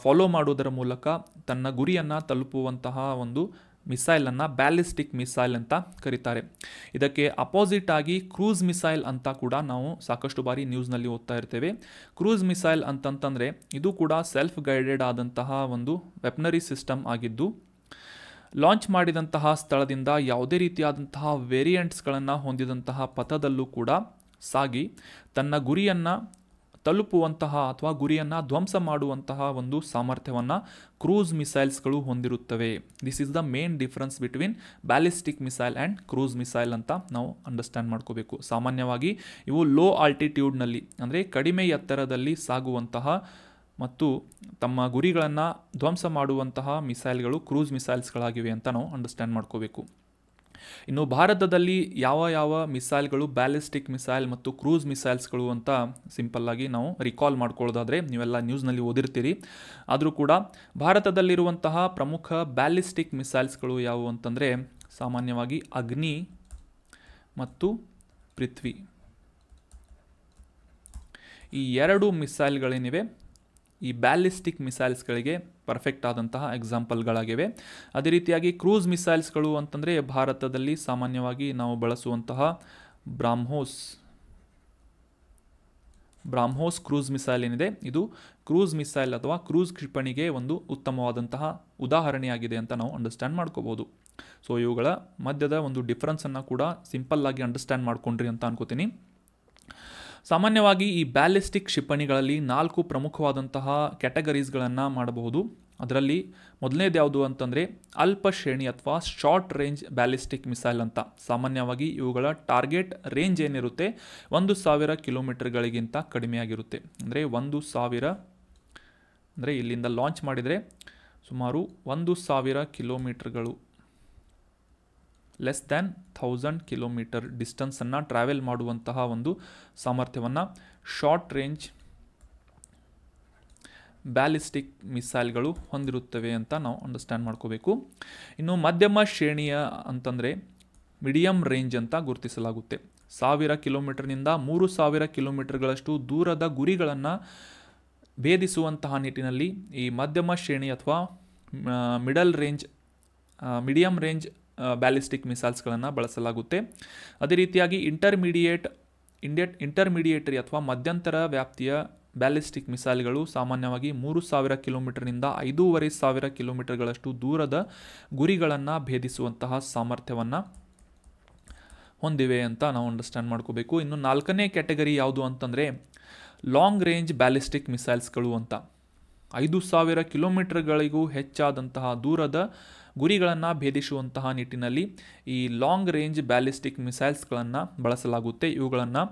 ಫಾಲೋ ಮಾಡುವುದರ ಮೂಲಕ ತನ್ನ ಗುರಿಯನ್ನು ತಲುಪುವಂತಹ ಒಂದು ಮಿಸೈಲನ್ನು ಬ್ಯಾಲಿಸ್ಟಿಕ್ ಮಿಸೈಲ್ ಅಂತ ಕರೀತಾರೆ ಇದಕ್ಕೆ ಅಪೋಸಿಟ್ ಆಗಿ ಕ್ರೂಸ್ ಮಿಸೈಲ್ ಅಂತ ಕೂಡ ನಾವು ಸಾಕಷ್ಟು ಬಾರಿ ನ್ಯೂಸ್ನಲ್ಲಿ ಓದ್ತಾ ಇರ್ತೇವೆ ಕ್ರೂಸ್ ಮಿಸೈಲ್ ಅಂತಂತಂದರೆ ಇದು ಕೂಡ ಸೆಲ್ಫ್ ಗೈಡೆಡ್ ಆದಂತಹ ಒಂದು ವೆಪ್ನರಿ ಸಿಸ್ಟಮ್ ಆಗಿದ್ದು ಲಾಂಚ್ ಮಾಡಿದಂತಹ ಸ್ಥಳದಿಂದ ಯಾವುದೇ ರೀತಿಯಾದಂತಹ ವೇರಿಯಂಟ್ಸ್ಗಳನ್ನು ಹೊಂದಿದಂತಹ ಪಥದಲ್ಲೂ ಕೂಡ ಸಾಗಿ ತನ್ನ ಗುರಿಯನ್ನು ತಲುಪುವಂತಹ ಅಥವಾ ಗುರಿಯನ್ನು ಧ್ವಂಸ ಮಾಡುವಂತಹ ಒಂದು ಸಾಮರ್ಥ್ಯವನ್ನು ಕ್ರೂಸ್ ಮಿಸೈಲ್ಸ್ಗಳು ಹೊಂದಿರುತ್ತವೆ this is the main difference between ballistic missile and cruise missile ಅಂತ ನಾವು ಅಂಡರ್ಸ್ಟ್ಯಾಂಡ್ ಮಾಡ್ಕೋಬೇಕು ಸಾಮಾನ್ಯವಾಗಿ ಇವು ಲೋ ಆಲ್ಟಿಟ್ಯೂಡ್ನಲ್ಲಿ ಅಂದರೆ ಕಡಿಮೆ ಎತ್ತರದಲ್ಲಿ ಸಾಗುವಂತಹ ಮತ್ತು ತಮ್ಮ ಗುರಿಗಳನ್ನು ಧ್ವಂಸ ಮಾಡುವಂತಹ ಮಿಸೈಲ್ಗಳು ಕ್ರೂಸ್ ಮಿಸೈಲ್ಸ್ಗಳಾಗಿವೆ ಅಂತ ನಾವು ಅಂಡರ್ಸ್ಟ್ಯಾಂಡ್ ಮಾಡ್ಕೋಬೇಕು ಇನ್ನು ಭಾರತದಲ್ಲಿ ಯಾವ ಯಾವ ಮಿಸೈಲ್ಗಳು ಬ್ಯಾಲಿಸ್ಟಿಕ್ ಮಿಸೈಲ್ ಮತ್ತು ಕ್ರೂಸ್ ಮಿಸೈಲ್ಸ್ಗಳು ಅಂತ ಸಿಂಪಲ್ಲಾಗಿ ನಾವು ರಿಕಾಲ್ ಮಾಡ್ಕೊಳ್ಳೋದಾದರೆ ನೀವೆಲ್ಲ ನ್ಯೂಸ್ನಲ್ಲಿ ಓದಿರ್ತೀರಿ ಆದರೂ ಕೂಡ ಭಾರತದಲ್ಲಿರುವಂತಹ ಪ್ರಮುಖ ಬ್ಯಾಲಿಸ್ಟಿಕ್ ಮಿಸೈಲ್ಸ್ಗಳು ಯಾವುವು ಅಂತಂದರೆ ಸಾಮಾನ್ಯವಾಗಿ ಅಗ್ನಿ ಮತ್ತು ಪೃಥ್ವಿ ಈ ಎರಡು ಮಿಸೈಲ್ಗಳೇನಿವೆ ಈ ಬ್ಯಾಲಿಸ್ಟಿಕ್ ಮಿಸೈಲ್ಸ್ಗಳಿಗೆ ಪರ್ಫೆಕ್ಟ್ ಆದಂತಹ ಎಕ್ಸಾಂಪಲ್ಗಳಾಗಿವೆ ಅದೇ ರೀತಿಯಾಗಿ ಕ್ರೂಸ್ ಮಿಸೈಲ್ಸ್ಗಳು ಅಂತಂದರೆ ಭಾರತದಲ್ಲಿ ಸಾಮಾನ್ಯವಾಗಿ ನಾವು ಬಳಸುವಂತಹ ಬ್ರಾಹ್ಮೋಸ್ ಬ್ರಾಹ್ಮೋಸ್ ಕ್ರೂಸ್ ಮಿಸೈಲ್ ಏನಿದೆ ಇದು ಕ್ರೂಸ್ ಮಿಸೈಲ್ ಅಥವಾ ಕ್ರೂಸ್ ಕ್ಷಿಪಣಿಗೆ ಒಂದು ಉತ್ತಮವಾದಂತಹ ಉದಾಹರಣೆಯಾಗಿದೆ ಅಂತ ನಾವು ಅಂಡರ್ಸ್ಟ್ಯಾಂಡ್ ಮಾಡ್ಕೋಬೋದು ಸೊ ಇವುಗಳ ಮಧ್ಯದ ಒಂದು ಡಿಫ್ರೆನ್ಸನ್ನು ಕೂಡ ಸಿಂಪಲ್ಲಾಗಿ ಅಂಡರ್ಸ್ಟ್ಯಾಂಡ್ ಮಾಡ್ಕೊಂಡ್ರಿ ಅಂತ ಅನ್ಕೋತೀನಿ ಸಾಮಾನ್ಯವಾಗಿ ಈ ಬ್ಯಾಲಿಸ್ಟಿಕ್ ಕ್ಷಿಪಣಿಗಳಲ್ಲಿ ನಾಲ್ಕು ಪ್ರಮುಖವಾದಂತಹ ಕ್ಯಾಟಗರೀಸ್ಗಳನ್ನು ಮಾಡಬಹುದು ಅದರಲ್ಲಿ ಮೊದಲನೇದು ಯಾವುದು ಅಂತಂದರೆ ಅಲ್ಪ ಶ್ರೇಣಿ ಅಥವಾ ಶಾರ್ಟ್ ರೇಂಜ್ ಬ್ಯಾಲಿಸ್ಟಿಕ್ ಮಿಸೈಲ್ ಅಂತ ಸಾಮಾನ್ಯವಾಗಿ ಇವುಗಳ ಟಾರ್ಗೆಟ್ ರೇಂಜ್ ಏನಿರುತ್ತೆ ಒಂದು ಸಾವಿರ ಕಿಲೋಮೀಟರ್ಗಳಿಗಿಂತ ಕಡಿಮೆಯಾಗಿರುತ್ತೆ ಅಂದರೆ ಒಂದು ಸಾವಿರ ಅಂದರೆ ಇಲ್ಲಿಂದ ಲಾಂಚ್ ಮಾಡಿದರೆ ಸುಮಾರು ಒಂದು ಸಾವಿರ ಕಿಲೋಮೀಟರ್ಗಳು ಲೆಸ್ ದ್ಯಾನ್ ಥೌಸಂಡ್ ಕಿಲೋಮೀಟರ್ ಡಿಸ್ಟನ್ಸನ್ನು ಟ್ರಾವೆಲ್ ಮಾಡುವಂತಹ ಒಂದು ಸಾಮರ್ಥ್ಯವನ್ನು ಶಾರ್ಟ್ ರೇಂಜ್ ಬ್ಯಾಲಿಸ್ಟಿಕ್ ಮಿಸೈಲ್ಗಳು ಹೊಂದಿರುತ್ತವೆ ಅಂತ ನಾವು ಅಂಡರ್ಸ್ಟ್ಯಾಂಡ್ ಮಾಡ್ಕೋಬೇಕು ಇನ್ನು ಮಧ್ಯಮ ಶ್ರೇಣಿಯ ಅಂತಂದರೆ ಮೀಡಿಯಂ ರೇಂಜ್ ಅಂತ ಗುರುತಿಸಲಾಗುತ್ತೆ ಸಾವಿರ ಕಿಲೋಮೀಟರ್ನಿಂದ ಮೂರು ಸಾವಿರ ಕಿಲೋಮೀಟರ್ಗಳಷ್ಟು ದೂರದ ಗುರಿಗಳನ್ನು ಭೇದಿಸುವಂತಹ ನಿಟ್ಟಿನಲ್ಲಿ ಈ ಮಧ್ಯಮ ಶ್ರೇಣಿ ಅಥವಾ middle range medium range ballistic ಮಿಸೈಲ್ಸ್ಗಳನ್ನು ಬಳಸಲಾಗುತ್ತೆ ಅದೇ ರೀತಿಯಾಗಿ ಇಂಟರ್ಮೀಡಿಯೇಟ್ ಇಂಡಿಯೇಟ್ ಇಂಟರ್ಮೀಡಿಯೇಟರಿ ಅಥವಾ ಮಧ್ಯಂತರ ವ್ಯಾಪ್ತಿಯ ಬ್ಯಾಲಿಸ್ಟಿಕ್ ಮಿಸೈಲ್ಗಳು ಸಾಮಾನ್ಯವಾಗಿ ಮೂರು ಸಾವಿರ ಕಿಲೋಮೀಟರ್ನಿಂದ ಐದೂವರೆ ಸಾವಿರ ಕಿಲೋಮೀಟರ್ಗಳಷ್ಟು ದೂರದ ಗುರಿಗಳನ್ನು ಭೇದಿಸುವಂತಹ ಸಾಮರ್ಥ್ಯವನ್ನು ಹೊಂದಿವೆ ಅಂತ ನಾವು ಅಂಡರ್ಸ್ಟ್ಯಾಂಡ್ ಮಾಡ್ಕೋಬೇಕು ಇನ್ನು ನಾಲ್ಕನೇ ಕ್ಯಾಟಗರಿ ಯಾವುದು ಅಂತಂದರೆ ಲಾಂಗ್ ರೇಂಜ್ ಬ್ಯಾಲಿಸ್ಟಿಕ್ ಮಿಸೈಲ್ಸ್ಗಳು ಅಂತ ಐದು ಸಾವಿರ ಕಿಲೋಮೀಟರ್ಗಳಿಗೂ ಹೆಚ್ಚಾದಂತಹ ದೂರದ ಗುರಿಗಳನ್ನು ಭೇದಿಸುವಂತಹ ನಿಟ್ಟಿನಲ್ಲಿ ಈ ಲಾಂಗ್ ರೇಂಜ್ ಬ್ಯಾಲಿಸ್ಟಿಕ್ ಮಿಸೈಲ್ಸ್ಗಳನ್ನು ಬಳಸಲಾಗುತ್ತೆ ಇವುಗಳನ್ನು